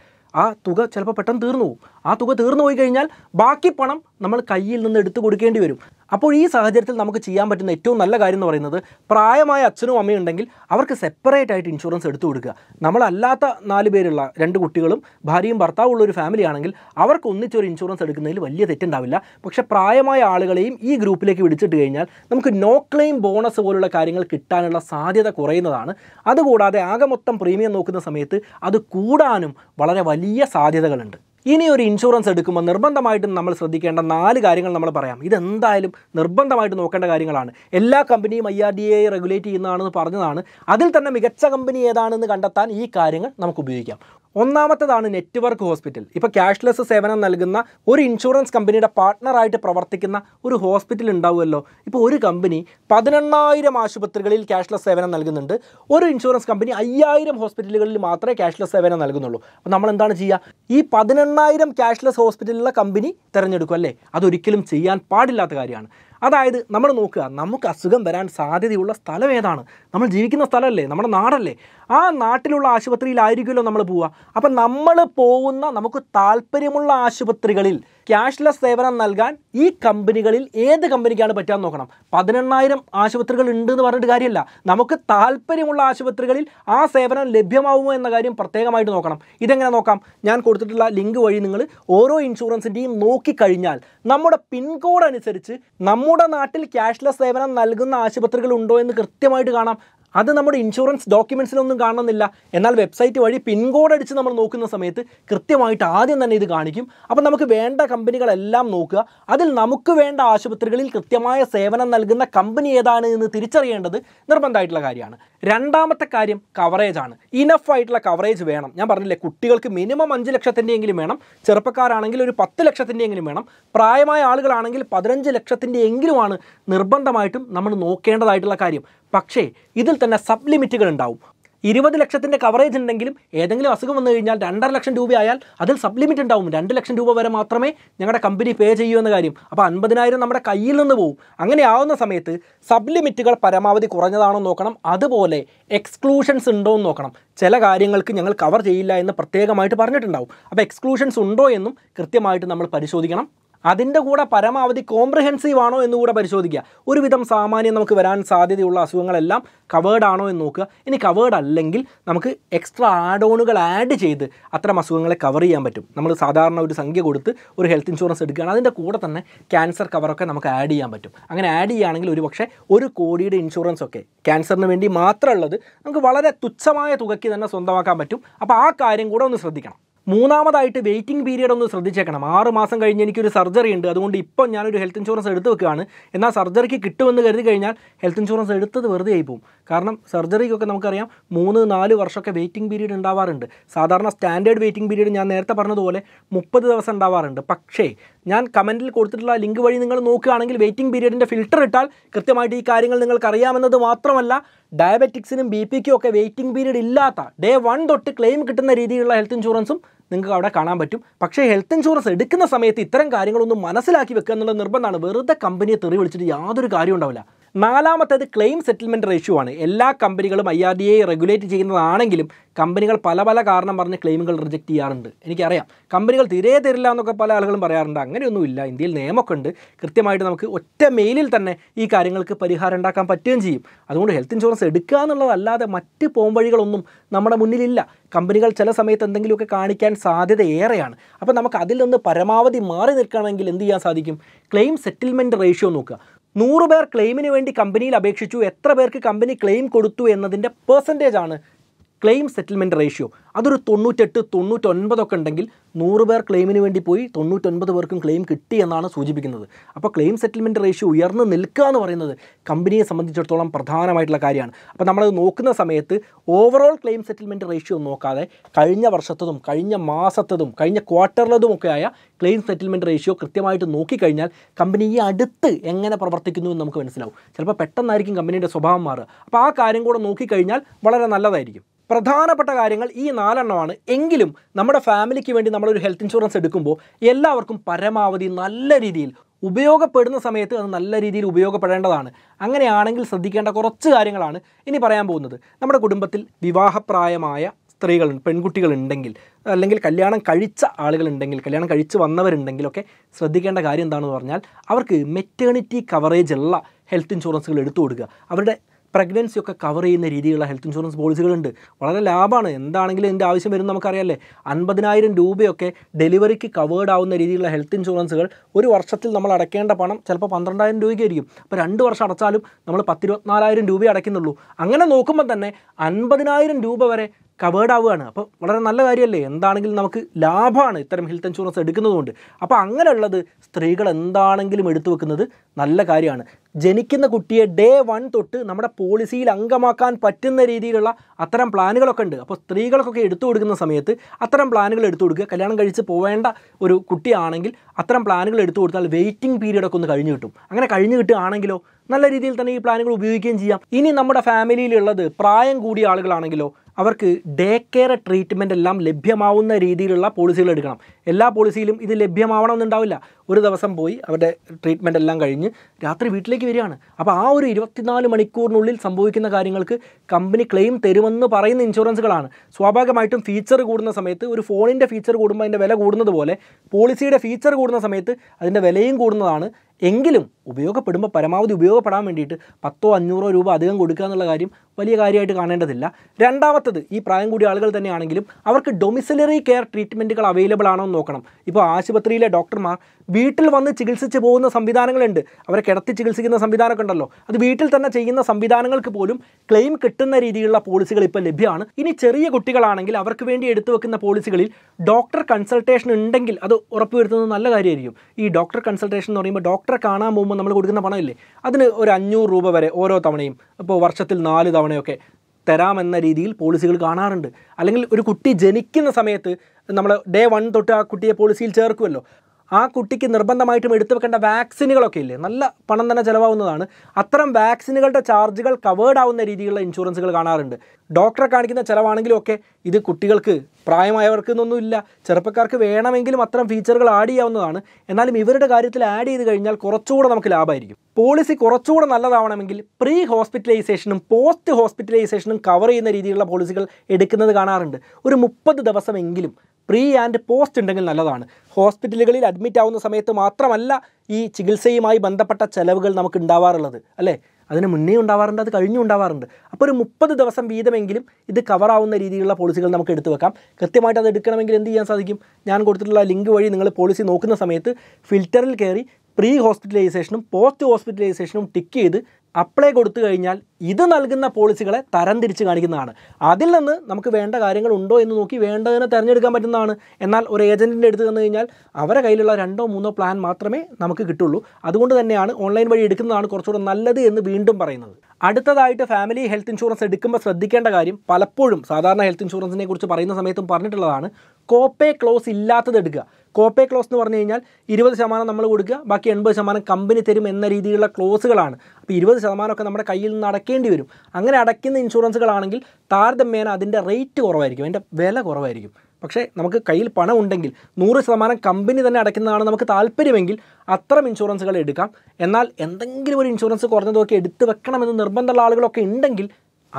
ആ തുക ചിലപ്പോൾ പെട്ടെന്ന് തീർന്നു പോകും ആ തുക തീർന്നു പോയി കഴിഞ്ഞാൽ ബാക്കി പണം നമ്മൾ കയ്യിൽ നിന്ന് എടുത്തു കൊടുക്കേണ്ടി വരും അപ്പോൾ ഈ സാഹചര്യത്തിൽ നമുക്ക് ചെയ്യാൻ പറ്റുന്ന ഏറ്റവും നല്ല കാര്യം എന്ന് പറയുന്നത് പ്രായമായ അച്ഛനും അമ്മയും ഉണ്ടെങ്കിൽ അവർക്ക് സെപ്പറേറ്റ് ആയിട്ട് ഇൻഷുറൻസ് എടുത്തു കൊടുക്കുക നമ്മളല്ലാത്ത നാല് പേരുള്ള രണ്ട് കുട്ടികളും ഭാര്യയും ഭർത്താവും ഉള്ള ഒരു ഫാമിലി ആണെങ്കിൽ അവർക്ക് ഒന്നിച്ചൊരു ഇൻഷുറൻസ് എടുക്കുന്നതിൽ വലിയ തെറ്റുണ്ടാവില്ല പക്ഷേ പ്രായമായ ആളുകളെയും ഈ ഗ്രൂപ്പിലേക്ക് വിളിച്ചിട്ട് കഴിഞ്ഞാൽ നമുക്ക് നോ ക്ലെയിം ബോണസ് പോലുള്ള കാര്യങ്ങൾ കിട്ടാനുള്ള സാധ്യത കുറയുന്നതാണ് അതുകൂടാതെ ആകെ മൊത്തം പ്രീമിയം നോക്കുന്ന സമയത്ത് അത് കൂടാനും വളരെ വലിയ സാധ്യതകളുണ്ട് ഇനി ഒരു ഇൻഷുറൻസ് എടുക്കുമ്പോൾ നിർബന്ധമായിട്ടും നമ്മൾ ശ്രദ്ധിക്കേണ്ട നാല് കാര്യങ്ങൾ നമ്മൾ പറയാം ഇതെന്തായാലും നിർബന്ധമായിട്ട് നോക്കേണ്ട കാര്യങ്ങളാണ് എല്ലാ കമ്പനിയും I R D A regulate ചെയ്യുന്നതാണെന്ന് പറഞ്ഞതാണ് അതിൽ തന്നെ മികച്ച കമ്പനി ഏതാണെന്ന് കണ്ടെത്താൻ ഈ കാര്യങ്ങൾ നമുക്ക് ഉപയോഗിക്കാം ഒന്നാമത്തതാണ് നെറ്റ്വർക്ക് ഹോസ്പിറ്റൽ ഇപ്പോൾ ക്യാഷ്ലെസ് സേവനം നൽകുന്ന ഒരു ഇൻഷുറൻസ് കമ്പനിയുടെ പാർട്ട്ണറായിട്ട് പ്രവർത്തിക്കുന്ന ഒരു ഹോസ്പിറ്റൽ ഉണ്ടാവുമല്ലോ ഇപ്പോൾ ഒരു കമ്പനി പതിനെണ്ണായിരം ആശുപത്രികളിൽ ക്യാഷ്ലെസ് സേവനം നൽകുന്നുണ്ട് ഒരു ഇൻഷുറൻസ് കമ്പനി അയ്യായിരം ഹോസ്പിറ്റലുകളിൽ മാത്രമേ ക്യാഷ്ലെസ് സേവനം നൽകുന്നുള്ളൂ അപ്പോൾ നമ്മൾ എന്താണ് ചെയ്യുക ഈ പതിനെണ്ണായിരം ക്യാഷ്ലെസ് ഹോസ്പിറ്റലിലുള്ള കമ്പനി തിരഞ്ഞെടുക്കും അല്ലേ അതൊരിക്കലും ചെയ്യാൻ പാടില്ലാത്ത കാര്യമാണ് അതായത് നമ്മൾ നോക്കുക നമുക്ക് അസുഖം വരാൻ സാധ്യതയുള്ള സ്ഥലം ഏതാണ് നമ്മൾ ജീവിക്കുന്ന സ്ഥലമല്ലേ നമ്മുടെ നാടല്ലേ ആ നാട്ടിലുള്ള ആശുപത്രിയിലായിരിക്കുമല്ലോ നമ്മൾ പോവുക അപ്പം നമ്മൾ പോകുന്ന നമുക്ക് താല്പര്യമുള്ള ആശുപത്രികളിൽ ക്യാഷ്ലെസ് സേവനം നൽകാൻ ഈ കമ്പനികളിൽ ഏത് കമ്പനിക്കാണ് പറ്റാൻ നോക്കണം പതിനെണ്ണായിരം ആശുപത്രികൾ ഉണ്ട് എന്ന് പറഞ്ഞിട്ട് കാര്യമില്ല നമുക്ക് താല്പര്യമുള്ള ആശുപത്രികളിൽ ആ സേവനം ലഭ്യമാവുമോ എന്ന കാര്യം പ്രത്യേകമായിട്ട് നോക്കണം ഇതെങ്ങനെ നോക്കാം ഞാൻ കൊടുത്തിട്ടുള്ള ലിങ്ക് വഴി നിങ്ങൾ ഓരോ ഇൻഷുറൻസിൻ്റെയും നോക്കിക്കഴിഞ്ഞാൽ നമ്മുടെ പിൻകോഡ് അനുസരിച്ച് നമ്മുടെ നാട്ടിൽ ക്യാഷ്ലെസ് സേവനം നൽകുന്ന ആശുപത്രികൾ ഉണ്ടോ എന്ന് കൃത്യമായിട്ട് കാണാം അത് നമ്മുടെ ഇൻഷുറൻസ് ഡോക്യുമെൻസിലൊന്നും കാണുന്നില്ല എന്നാൽ വെബ്സൈറ്റ് വഴി പിൻകോഡ് അടിച്ച് നമ്മൾ നോക്കുന്ന സമയത്ത് കൃത്യമായിട്ട് ആദ്യം തന്നെ ഇത് കാണിക്കും അപ്പം നമുക്ക് വേണ്ട കമ്പനികളെല്ലാം നോക്കുക അതിൽ നമുക്ക് വേണ്ട ആശുപത്രികളിൽ കൃത്യമായ സേവനം നൽകുന്ന കമ്പനി ഏതാണ് എന്ന് തിരിച്ചറിയേണ്ടത് നിർബന്ധമായിട്ടുള്ള കാര്യമാണ് രണ്ടാമത്തെ കാര്യം കവറേജ് ആണ് ഇനഫ് ആയിട്ടുള്ള കവറേജ് വേണം ഞാൻ പറഞ്ഞില്ലേ കുട്ടികൾക്ക് മിനിമം അഞ്ച് ലക്ഷത്തിൻ്റെയെങ്കിലും വേണം ചെറുപ്പക്കാരാണെങ്കിൽ ഒരു പത്ത് ലക്ഷത്തിൻ്റെയെങ്കിലും വേണം പ്രായമായ ആളുകളാണെങ്കിൽ പതിനഞ്ച് ലക്ഷത്തിൻ്റെ എങ്കിലുമാണ് നിർബന്ധമായിട്ടും നമ്മൾ നോക്കേണ്ടതായിട്ടുള്ള കാര്യം പക്ഷേ ഇതിൽ തന്നെ സബ് ലിമിറ്റുകൾ ഉണ്ടാവും ഇരുപത് ലക്ഷത്തിൻ്റെ കവറേജ് ഉണ്ടെങ്കിലും ഏതെങ്കിലും അസുഖം വന്നു കഴിഞ്ഞാൽ രണ്ടര ലക്ഷം രൂപയായാൽ അതിൽ സബ് ലിമിറ്റ് ഉണ്ടാവും രണ്ട് ലക്ഷം രൂപ വരെ മാത്രമേ ഞങ്ങളുടെ കമ്പനി പേ ചെയ്യൂ എന്ന കാര്യം അപ്പോൾ അൻപതിനായിരം നമ്മുടെ കയ്യിൽ നിന്ന് പോകും അങ്ങനെ ആവുന്ന സമയത്ത് സബ് ലിമിറ്റുകൾ പരമാവധി കുറഞ്ഞതാണോ നോക്കണം അതുപോലെ എക്സ്ക്ലൂഷൻസ് ഉണ്ടോ എന്ന് നോക്കണം ചില കാര്യങ്ങൾക്ക് ഞങ്ങൾ കവർ ചെയ്യില്ല എന്ന് പ്രത്യേകമായിട്ട് പറഞ്ഞിട്ടുണ്ടാവും അപ്പോൾ എക്സ്ക്ലൂഷൻസ് ഉണ്ടോ എന്നും കൃത്യമായിട്ട് നമ്മൾ പരിശോധിക്കണം അതിൻ്റെ കൂടെ പരമാവധി കോംപ്രിഹെൻസീവ് ആണോ എന്ന് കൂടെ പരിശോധിക്കുക ഒരുവിധം സാമാന്യം നമുക്ക് വരാൻ സാധ്യതയുള്ള അസുഖങ്ങളെല്ലാം കവേർഡ് ആണോ എന്ന് നോക്കുക ഇനി കവേർഡ് അല്ലെങ്കിൽ നമുക്ക് എക്സ്ട്രാ ആഡ് ഓണുകൾ ആഡ് ചെയ്ത് അത്തരം അസുഖങ്ങളെ കവർ ചെയ്യാൻ പറ്റും നമ്മൾ സാധാരണ ഒരു സംഖ്യ കൊടുത്ത് ഒരു ഹെൽത്ത് ഇൻഷുറൻസ് എടുക്കുകയാണ് അതിൻ്റെ കൂടെ തന്നെ ക്യാൻസർ കവറൊക്കെ നമുക്ക് ആഡ് ചെയ്യാൻ പറ്റും അങ്ങനെ ആഡ് ചെയ്യുകയാണെങ്കിൽ ഒരു പക്ഷേ ഒരു കോടിയുടെ ഇൻഷുറൻസ് ഒക്കെ ക്യാൻസറിന് വേണ്ടി മാത്രമുള്ളത് നമുക്ക് വളരെ തുച്ഛമായ തുകയ്ക്ക് തന്നെ സ്വന്തമാക്കാൻ പറ്റും അപ്പോൾ ആ കാര്യം കൂടെ ഒന്ന് ശ്രദ്ധിക്കണം മൂന്നാമതായിട്ട് വെയിറ്റിംഗ് പീരീഡ് ഒന്ന് ശ്രദ്ധിച്ചേക്കണം ആറ് മാസം കഴിഞ്ഞ് എനിക്കൊരു സർജറി ഉണ്ട് അതുകൊണ്ട് ഇപ്പോൾ ഞാനൊരു ഹെൽത്ത് ഇൻഷുറൻസ് എടുത്ത് വെക്കുകയാണ് എന്നാൽ സർജറിക്ക് കിട്ടുമെന്ന് കരുതി കഴിഞ്ഞാൽ ഹെൽത്ത് ഇൻഷുറൻസ് എടുത്തത് വെറുതെ ആയി പോകും കാരണം സർജറിക്കൊക്കെ നമുക്കറിയാം മൂന്ന് നാല് വർഷമൊക്കെ വെയിറ്റിംഗ് പീരീഡ് ഉണ്ടാവാറുണ്ട് സാധാരണ സ്റ്റാൻഡേർഡ് വെയിറ്റിംഗ് പീരീഡ് ഞാൻ നേരത്തെ പറഞ്ഞതുപോലെ മുപ്പത് ദിവസം ഉണ്ടാവാറുണ്ട് പക്ഷേ ഞാൻ കമൻറ്റിൽ കൊടുത്തിട്ടുള്ള ലിങ്ക് വഴി നിങ്ങൾ നോക്കുകയാണെങ്കിൽ വെയിറ്റിംഗ് പീരീഡിൻ്റെ ഫിൽറ്റർ ഇട്ടാൽ കൃത്യമായിട്ട് ഈ കാര്യങ്ങൾ നിങ്ങൾക്ക് അറിയാമെന്നത് മാത്രമല്ല ഡയബറ്റിക്സിനും ബി പിക്കും ഒക്കെ വെയിറ്റിംഗ് പീരീഡ് ഇല്ലാത്ത ഡേ വൺ തൊട്ട് ക്ലെയിം കിട്ടുന്ന രീതിയിലുള്ള ഹെൽത്ത് ഇൻഷുറൻസും നിങ്ങൾക്ക് അവിടെ കാണാൻ പറ്റും പക്ഷേ ഹെൽത്ത് ഇൻഷുറൻസ് എടുക്കുന്ന സമയത്ത് ഇത്തരം കാര്യങ്ങളൊന്നും മനസ്സിലാക്കി വെക്കുക എന്നുള്ള നിർബന്ധമാണ് വെറുതെ കമ്പനിയെ തെറി വിളിച്ചിട്ട് യാതൊരു കാര്യവും ഉണ്ടാവില്ല നാലാമത്തേത് ക്ലെയിം സെറ്റിൽമെൻറ്റ് റേഷ്യോ ആണ് എല്ലാ കമ്പനികളും I R D A regulate ചെയ്യുന്നതാണെങ്കിലും കമ്പനികൾ പല പല കാരണം പറഞ്ഞ് ക്ലെയിമുകൾ റിജക്റ്റ് ചെയ്യാറുണ്ട് എനിക്കറിയാം കമ്പനികൾ തിരേ തരില്ല എന്നൊക്കെ പല ആളുകളും പറയാറുണ്ട് അങ്ങനെയൊന്നുമില്ല ഇന്ത്യയിൽ നിയമമൊക്കെ ഉണ്ട് കൃത്യമായിട്ട് നമുക്ക് ഒറ്റ മെയിലിൽ തന്നെ ഈ കാര്യങ്ങൾക്ക് പരിഹാരം ഉണ്ടാക്കാൻ പറ്റുകയും ചെയ്യും അതുകൊണ്ട് ഹെൽത്ത് ഇൻഷുറൻസ് എടുക്കുക എന്നുള്ളതല്ലാതെ മറ്റ് പോംവഴികളൊന്നും നമ്മുടെ മുന്നിലില്ല കമ്പനികൾ ചില സമയത്ത് എന്തെങ്കിലുമൊക്കെ കാണിക്കാൻ സാധ്യത ഏറെയാണ് അപ്പോൾ നമുക്ക് അതിൽ നിന്ന് പരമാവധി മാറി നിൽക്കണമെങ്കിൽ എന്ത് ചെയ്യാൻ സാധിക്കും ക്ലെയിം സെറ്റിൽമെൻറ്റ് റേഷ്യോ നോക്കുക നൂറ് പേർ ക്ലെയിമിന് വേണ്ടി കമ്പനിയിൽ അപേക്ഷിച്ചു എത്ര പേർക്ക് കമ്പനി ക്ലെയിം കൊടുത്തു എന്നതിൻ്റെ പെർസെൻറ്റേജാണ് ആണ് ക്ലെയിം സെറ്റിൽമെൻറ്റ് റേഷ്യോ അതൊരു തൊണ്ണൂറ്റെട്ട് തൊണ്ണൂറ്റൊൻപതൊക്കെ ഉണ്ടെങ്കിൽ നൂറ് പേർ ക്ലെയിമിന് വേണ്ടി പോയി തൊണ്ണൂറ്റൊൻപത് പേർക്കും ക്ലെയിം കിട്ടി എന്നാണ് സൂചിപ്പിക്കുന്നത് അപ്പോൾ ക്ലെയിം സെറ്റിൽമെൻറ്റ് റേഷ്യോ ഉയർന്നു നിൽക്കുക എന്ന് പറയുന്നത് കമ്പനിയെ സംബന്ധിച്ചിടത്തോളം പ്രധാനമായിട്ടുള്ള കാര്യമാണ് അപ്പോൾ നമ്മളത് നോക്കുന്ന സമയത്ത് ഓവറോൾ ക്ലെയിം സെറ്റിൽമെൻറ്റ് റേഷ്യോ നോക്കാതെ കഴിഞ്ഞ വർഷത്തതും കഴിഞ്ഞ മാസത്തതും കഴിഞ്ഞ ക്വാർട്ടറിലതുമൊക്കെ ആയ ക്ലെയിം സെറ്റിൽമെൻറ്റ് റേഷ്യോ കൃത്യമായിട്ട് നോക്കിക്കഴിഞ്ഞാൽ കമ്പനി ഈ അടുത്ത് എങ്ങനെ പ്രവർത്തിക്കുന്നു എന്ന് നമുക്ക് മനസ്സിലാവും ചിലപ്പോൾ പെട്ടെന്നായിരിക്കും കമ്പനിയുടെ സ്വഭാവം മാറുക അപ്പോൾ ആ കാര്യം കൂടെ നോക്കിക്കഴിഞ്ഞാൽ വളരെ നല്ലതായിരിക്കും പ്രധാനപ്പെട്ട കാര്യങ്ങൾ ഈ നാലെണ്ണമാണ് എങ്കിലും നമ്മുടെ ഫാമിലിക്ക് വേണ്ടി നമ്മളൊരു ഹെൽത്ത് ഇൻഷുറൻസ് എടുക്കുമ്പോൾ എല്ലാവർക്കും പരമാവധി നല്ല രീതിയിൽ ഉപയോഗപ്പെടുന്ന സമയത്ത് അത് നല്ല രീതിയിൽ ഉപയോഗപ്പെടേണ്ടതാണ് അങ്ങനെയാണെങ്കിൽ ശ്രദ്ധിക്കേണ്ട കുറച്ച് കാര്യങ്ങളാണ് ഇനി പറയാൻ പോകുന്നത് നമ്മുടെ കുടുംബത്തിൽ വിവാഹപ്രായമായ സ്ത്രീകൾ പെൺകുട്ടികളുണ്ടെങ്കിൽ അല്ലെങ്കിൽ കല്യാണം കഴിച്ച ആളുകളുണ്ടെങ്കിൽ കല്യാണം കഴിച്ച് വന്നവരുണ്ടെങ്കിലൊക്കെ ശ്രദ്ധിക്കേണ്ട കാര്യം എന്താണെന്ന് പറഞ്ഞാൽ അവർക്ക് മെറ്റേണിറ്റി കവറേജ് ഉള്ള ഹെൽത്ത് ഇൻഷുറൻസുകൾ എടുത്തു കൊടുക്കുക അവരുടെ പ്രഗ്നൻസി ഒക്കെ കവർ ചെയ്യുന്ന രീതിയിലുള്ള ഹെൽത്ത് ഇൻഷുറൻസ് പോളിസികളുണ്ട് വളരെ ലാഭമാണ് എന്താണെങ്കിലും എൻ്റെ ആവശ്യം വരും നമുക്കറിയാമല്ലേ അൻപതിനായിരം രൂപയൊക്കെ ഡെലിവറിക്ക് കവേഡ് ആവുന്ന രീതിയിലുള്ള ഹെൽത്ത് ഇൻഷുറൻസുകൾ ഒരു വർഷത്തിൽ നമ്മൾ അടയ്ക്കേണ്ട പണം ചിലപ്പോൾ പന്ത്രണ്ടായിരം രൂപയ്ക്കായിരിക്കും അപ്പോൾ രണ്ട് വർഷം അടച്ചാലും നമ്മൾ പത്തിരുപത്തിനാലായിരം രൂപയെ അടയ്ക്കുന്നുള്ളൂ അങ്ങനെ നോക്കുമ്പോൾ തന്നെ അൻപതിനായിരം രൂപ വരെ കവേഡ് ആവുകയാണ് അപ്പോൾ വളരെ നല്ല കാര്യമല്ലേ എന്താണെങ്കിലും നമുക്ക് ലാഭമാണ് ഇത്തരം ഹെൽത്ത് ഇൻഷുറൻസ് എടുക്കുന്നതുകൊണ്ട് അപ്പോൾ അങ്ങനെയുള്ളത് സ്ത്രീകൾ എന്താണെങ്കിലും എടുത്തു വെക്കുന്നത് നല്ല കാര്യമാണ് ജനിക്കുന്ന കുട്ടിയെ ഡേ വൺ തൊട്ട് നമ്മുടെ പോളിസിയിൽ അംഗമാക്കാൻ പറ്റുന്ന രീതിയിലുള്ള അത്തരം പ്ലാനുകളൊക്കെ ഉണ്ട് അപ്പോൾ സ്ത്രീകൾക്കൊക്കെ എടുത്തു കൊടുക്കുന്ന സമയത്ത് അത്തരം പ്ലാനുകൾ എടുത്തു കൊടുക്കുക കല്യാണം കഴിച്ച് പോവേണ്ട ഒരു കുട്ടിയാണെങ്കിൽ അത്തരം പ്ലാനുകൾ എടുത്തു കൊടുത്താൽ വെയിറ്റിംഗ് പീരീഡൊക്കെ ഒന്ന് കഴിഞ്ഞ് കിട്ടും അങ്ങനെ കഴിഞ്ഞ് കിട്ടുകയാണെങ്കിലോ നല്ല രീതിയിൽ തന്നെ ഈ പ്ലാനുകൾ ഉപയോഗിക്കുകയും ചെയ്യാം ഇനി നമ്മുടെ ഫാമിലിയിലുള്ളത് പ്രായം കൂടിയ ആളുകളാണെങ്കിലോ അവർക്ക് ഡേ കെയർ ട്രീറ്റ്മെൻ്റ് എല്ലാം ലഭ്യമാവുന്ന രീതിയിലുള്ള പോളിസികൾ എടുക്കണം എല്ലാ പോളിസിയിലും ഇത് ലഭ്യമാവണമെന്നുണ്ടാവില്ല ഒരു ദിവസം പോയി അവരുടെ ട്രീറ്റ്മെൻ്റ് എല്ലാം കഴിഞ്ഞ് രാത്രി വീട്ടിലേക്ക് മുന്നിലേക്ക് വരികയാണ് അപ്പോൾ ആ ഒരു ഇരുപത്തിനാല് മണിക്കൂറിനുള്ളിൽ സംഭവിക്കുന്ന കാര്യങ്ങൾക്ക് കമ്പനി ക്ലെയിം തരുമെന്ന് പറയുന്ന ഇൻഷുറൻസുകളാണ് സ്വാഭാവികമായിട്ടും ഫീച്ചർ കൂടുന്ന സമയത്ത് ഒരു ഫോണിൻ്റെ ഫീച്ചർ കൂടുമ്പോൾ അതിൻ്റെ വില കൂടുന്നത് പോലെ പോളിസിയുടെ ഫീച്ചർ കൂടുന്ന സമയത്ത് അതിൻ്റെ വിലയും കൂടുന്നതാണ് എങ്കിലും ഉപയോഗപ്പെടുമ്പോൾ പരമാവധി ഉപയോഗപ്പെടാൻ വേണ്ടിയിട്ട് പത്തോ അഞ്ഞൂറോ രൂപ അധികം കൊടുക്കുക എന്നുള്ള കാര്യം വലിയ കാര്യമായിട്ട് കാണേണ്ടതില്ല രണ്ടാമത്തത് ഈ പ്രായം കൂടിയ ആളുകൾ തന്നെയാണെങ്കിലും അവർക്ക് ഡൊമിസിലറി കെയർ ട്രീറ്റ്മെൻറ്റുകൾ അവൈലബിൾ ആണോ എന്ന് നോക്കണം ഇപ്പോൾ ആശുപത്രിയിലെ ഡോക്ടർമാർ വീട്ടിൽ വന്ന് ചികിത്സിച്ച് പോകുന്ന സംവിധാനങ്ങളുണ്ട് അവരെ കിടത്തി ചികിത്സിക്കുന്ന സംവിധാനമൊക്കെ ഉണ്ടല്ലോ അത് വീട്ടിൽ തന്നെ ചെയ്യുന്ന സംവിധാനങ്ങൾക്ക് പോലും ക്ലെയിം കിട്ടുന്ന രീതിയിലുള്ള പോളിസികൾ ഇപ്പോൾ ലഭ്യമാണ് ഇനി ചെറിയ കുട്ടികളാണെങ്കിൽ അവർക്ക് വേണ്ടി എടുത്തു വെക്കുന്ന പോളിസികളിൽ ഡോക്ടർ കൺസൾട്ടേഷൻ ഉണ്ടെങ്കിൽ അത് ഉറപ്പുവരുത്തുന്നത് നല്ല കാര്യമായിരിക്കും ഈ ഡോക്ടർ കൺസൾട്ടേഷൻ എന്ന് പറയുമ്പോൾ ഡോക്ടർ ഡോക്ടറെ കാണാൻ പോകുമ്പോൾ നമ്മൾ കൊടുക്കുന്ന പണമില്ലേ അതിന് ഒരു അഞ്ഞൂറ് രൂപ വരെ ഓരോ തവണയും ഇപ്പോൾ വർഷത്തിൽ നാല് തവണയൊക്കെ തരാമെന്ന രീതിയിൽ പോളിസികൾ കാണാറുണ്ട് അല്ലെങ്കിൽ ഒരു കുട്ടി ജനിക്കുന്ന സമയത്ത് നമ്മൾ ഡേ വൺ തൊട്ട് ആ കുട്ടിയെ പോളിസിയിൽ ചേർക്കുമല്ലോ ആ കുട്ടിക്ക് നിർബന്ധമായിട്ടും എടുത്തു വെക്കേണ്ട വാക്സിനുകളൊക്കെ ഇല്ലേ നല്ല പണം തന്നെ ചിലവാകുന്നതാണ് അത്തരം വാക്സിനുകളുടെ ചാർജുകൾ കവേർഡ് ആവുന്ന രീതിയിലുള്ള ഇൻഷുറൻസുകൾ കാണാറുണ്ട് ഡോക്ടറെ കാണിക്കുന്ന ചിലവാണെങ്കിലും ഒക്കെ ഇത് കുട്ടികൾക്ക് പ്രായമായവർക്ക് എന്നൊന്നുമില്ല ചെറുപ്പക്കാർക്ക് വേണമെങ്കിലും അത്തരം ഫീച്ചറുകൾ ആഡ് ചെയ്യാവുന്നതാണ് എന്നാലും ഇവരുടെ കാര്യത്തിൽ ആഡ് ചെയ്ത് കഴിഞ്ഞാൽ കുറച്ചുകൂടെ നമുക്ക് ലാഭമായിരിക്കും പോളിസി കുറച്ചുകൂടെ നല്ലതാവണമെങ്കിൽ പ്രീ ഹോസ്പിറ്റലൈസേഷനും പോസ്റ്റ് ഹോസ്പിറ്റലൈസേഷനും കവർ ചെയ്യുന്ന രീതിയിലുള്ള പോളിസികൾ എടുക്കുന്നത് കാണാറുണ്ട് ഒരു മുപ്പത് ദിവസമെങ്കിലും പ്രീ ആൻഡ് പോസ്റ്റ് ഉണ്ടെങ്കിൽ നല്ലതാണ് ഹോസ്പിറ്റലുകളിൽ അഡ്മിറ്റ് ആവുന്ന സമയത്ത് മാത്രമല്ല ഈ ചികിത്സയുമായി ബന്ധപ്പെട്ട ചെലവുകൾ നമുക്ക് ഉണ്ടാവാറുള്ളത് അല്ലേ അതിന് മുന്നേ ഉണ്ടാവാറുണ്ട് അത് കഴിഞ്ഞു ഉണ്ടാവാറുണ്ട് അപ്പോൾ ഒരു മുപ്പത് ദിവസം വീതമെങ്കിലും ഇത് കവറാവുന്ന രീതിയിലുള്ള പോളിസികൾ നമുക്ക് എടുത്തു വെക്കാം കൃത്യമായിട്ട് അത് എടുക്കണമെങ്കിൽ എന്ത് ചെയ്യാൻ സാധിക്കും ഞാൻ കൊടുത്തിട്ടുള്ള ലിങ്ക് വഴി നിങ്ങൾ പോളിസി നോക്കുന്ന സമയത്ത് ഫിൽറ്ററിൽ കയറി പ്രീ ഹോസ്പിറ്റലൈസേഷനും പോസ്റ്റ് ഹോസ്പിറ്റലൈസേഷനും ടിക്ക് ചെയ്ത് അപ്ലൈ കൊടുത്തു കഴിഞ്ഞാൽ ഇത് നൽകുന്ന പോളിസികളെ തരംതിരിച്ച് കാണിക്കുന്നതാണ് അതിൽ നിന്ന് നമുക്ക് വേണ്ട കാര്യങ്ങൾ ഉണ്ടോ എന്ന് നോക്കി വേണ്ടതിനെ തിരഞ്ഞെടുക്കാൻ പറ്റുന്നതാണ് എന്നാൽ ഒരു ഏജൻറ്റിൻ്റെ അടുത്ത് തന്നു കഴിഞ്ഞാൽ അവരുടെ കയ്യിലുള്ള രണ്ടോ മൂന്നോ പ്ലാൻ മാത്രമേ നമുക്ക് കിട്ടുള്ളൂ അതുകൊണ്ട് തന്നെയാണ് ഓൺലൈൻ വഴി എടുക്കുന്നതാണ് കുറച്ചുകൂടെ നല്ലത് എന്ന് വീണ്ടും പറയുന്നത് അടുത്തതായിട്ട് ഫാമിലി ഹെൽത്ത് ഇൻഷുറൻസ് എടുക്കുമ്പോൾ ശ്രദ്ധിക്കേണ്ട കാര്യം പലപ്പോഴും സാധാരണ ഹെൽത്ത് ഇൻഷുറൻസിനെ കുറിച്ച് പറയുന്ന സമയത്തും പറഞ്ഞിട്ടുള്ളതാണ് കോപ്പേ ക്ലോസ് ഇല്ലാത്തത് എടുക്കുക കോപ്പേ ക്ലോസ് എന്ന് പറഞ്ഞു കഴിഞ്ഞാൽ ഇരുപത് ശതമാനം നമ്മൾ കൊടുക്കുക ബാക്കി എൺപത് ശതമാനം കമ്പനി തരും എന്ന രീതിയിലുള്ള ക്ലോസുകളാണ് അപ്പോൾ ഇരുപത് ശതമാനമൊക്കെ നമ്മുടെ കയ്യിൽ നിന്ന് അടക്കേണ്ടി വരും അങ്ങനെ അടയ്ക്കുന്ന ഇൻഷുറൻസുകളാണെങ്കിൽ താരതമ്യേന അതിൻ്റെ റേറ്റ് കുറവായിരിക്കും അതിൻ്റെ വില കുറവായിരിക്കും പക്ഷേ നമുക്ക് കയ്യിൽ പണം ഉണ്ടെങ്കിൽ നൂറ് ശതമാനം കമ്പനി തന്നെ അടയ്ക്കുന്നതാണ് നമുക്ക് താല്പര്യമെങ്കിൽ അത്തരം ഇൻഷുറൻസുകൾ എടുക്കാം എന്നാൽ എന്തെങ്കിലും ഒരു ഇൻഷുറൻസ് കുറഞ്ഞതൊക്കെ എടുത്ത് വെക്കണമെന്ന് നിർബന്ധമുള്ള ആളുകളൊക്കെ ഉണ്ടെങ്കിൽ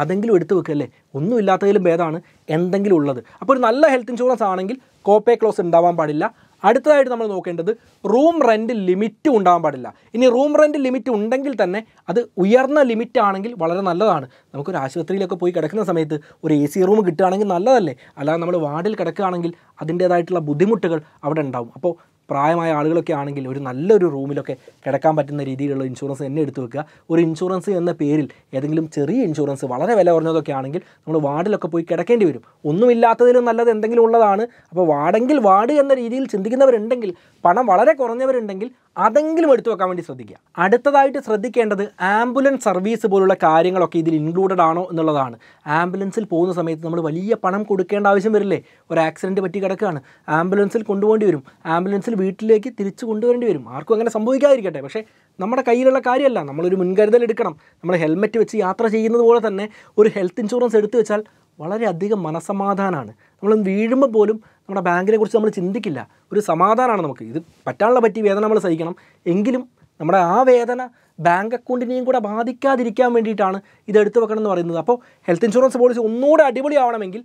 അതെങ്കിലും എടുത്തു വെക്കല്ലേ ഒന്നും ഇല്ലാത്തതിലും ഭേദമാണ് എന്തെങ്കിലും ഉള്ളത് അപ്പോൾ ഒരു നല്ല ഹെൽത്ത് ഇൻഷുറൻസ് ആണെങ്കിൽ കോപ്പേ ക്ലോസ് ഉണ്ടാവാൻ പാടില്ല അടുത്തതായിട്ട് നമ്മൾ നോക്കേണ്ടത് റൂം റെൻറ്റ് ലിമിറ്റ് ഉണ്ടാകാൻ പാടില്ല ഇനി റൂം റെൻറ്റ് ലിമിറ്റ് ഉണ്ടെങ്കിൽ തന്നെ അത് ഉയർന്ന ലിമിറ്റ് ആണെങ്കിൽ വളരെ നല്ലതാണ് നമുക്കൊരു ആശുപത്രിയിലൊക്കെ പോയി കിടക്കുന്ന സമയത്ത് ഒരു എ സി റൂം കിട്ടുകയാണെങ്കിൽ നല്ലതല്ലേ അല്ലാതെ നമ്മൾ വാർഡിൽ കിടക്കുകയാണെങ്കിൽ അതിൻ്റേതായിട്ടുള്ള ബുദ്ധിമുട്ടുകൾ അവിടെ ഉണ്ടാവും അപ്പോൾ പ്രായമായ ആളുകളൊക്കെ ആണെങ്കിൽ ഒരു നല്ലൊരു റൂമിലൊക്കെ കിടക്കാൻ പറ്റുന്ന രീതിയിലുള്ള ഇൻഷുറൻസ് തന്നെ എടുത്തു വെക്കുക ഒരു ഇൻഷുറൻസ് എന്ന പേരിൽ ഏതെങ്കിലും ചെറിയ ഇൻഷുറൻസ് വളരെ വില കുറഞ്ഞതൊക്കെ ആണെങ്കിൽ നമ്മൾ വാർഡിലൊക്കെ പോയി കിടക്കേണ്ടി വരും ഒന്നുമില്ലാത്തതിലും നല്ലത് എന്തെങ്കിലും ഉള്ളതാണ് അപ്പോൾ വാർഡെങ്കിൽ വാർഡ് എന്ന രീതിയിൽ ചിന്തിക്കുന്നവരുണ്ടെങ്കിൽ പണം വളരെ കുറഞ്ഞവരുണ്ടെങ്കിൽ അതെങ്കിലും എടുത്തു വെക്കാൻ വേണ്ടി ശ്രദ്ധിക്കുക അടുത്തതായിട്ട് ശ്രദ്ധിക്കേണ്ടത് ആംബുലൻസ് സർവീസ് പോലുള്ള കാര്യങ്ങളൊക്കെ ഇതിൽ ഇൻക്ലൂഡഡ് ആണോ എന്നുള്ളതാണ് ആംബുലൻസിൽ പോകുന്ന സമയത്ത് നമ്മൾ വലിയ പണം കൊടുക്കേണ്ട ആവശ്യം വരില്ലേ ഒരു ആക്സിഡൻറ്റ് പറ്റി കിടക്കുകയാണ് ആംബുലൻസിൽ കൊണ്ടുപോകേണ്ടി വരും ആംബുലൻസിൽ വീട്ടിലേക്ക് തിരിച്ചു കൊണ്ടുവരേണ്ടി വരും ആർക്കും അങ്ങനെ സംഭവിക്കാതിരിക്കട്ടെ പക്ഷേ നമ്മുടെ കയ്യിലുള്ള കാര്യമല്ല നമ്മളൊരു മുൻകരുതൽ എടുക്കണം നമ്മൾ ഹെൽമെറ്റ് വെച്ച് യാത്ര ചെയ്യുന്നത് പോലെ തന്നെ ഒരു ഹെൽത്ത് ഇൻഷുറൻസ് എടുത്തു വെച്ചാൽ വളരെയധികം മനസമാധാനമാണ് നമ്മൾ വീഴുമ്പോൾ പോലും നമ്മുടെ ബാങ്കിനെ കുറിച്ച് നമ്മൾ ചിന്തിക്കില്ല ഒരു സമാധാനമാണ് നമുക്ക് ഇത് പറ്റാനുള്ള പറ്റി വേദന നമ്മൾ സഹിക്കണം എങ്കിലും നമ്മുടെ ആ വേദന ബാങ്ക് അക്കൗണ്ടിനെയും കൂടെ ബാധിക്കാതിരിക്കാൻ വേണ്ടിയിട്ടാണ് ഇത് എടുത്തു വെക്കണം എന്ന് പറയുന്നത് അപ്പോൾ ഹെൽത്ത് ഇൻഷുറൻസ് പോളിസി ഒന്നുകൂടെ അടിപൊളിയാവണമെങ്കിൽ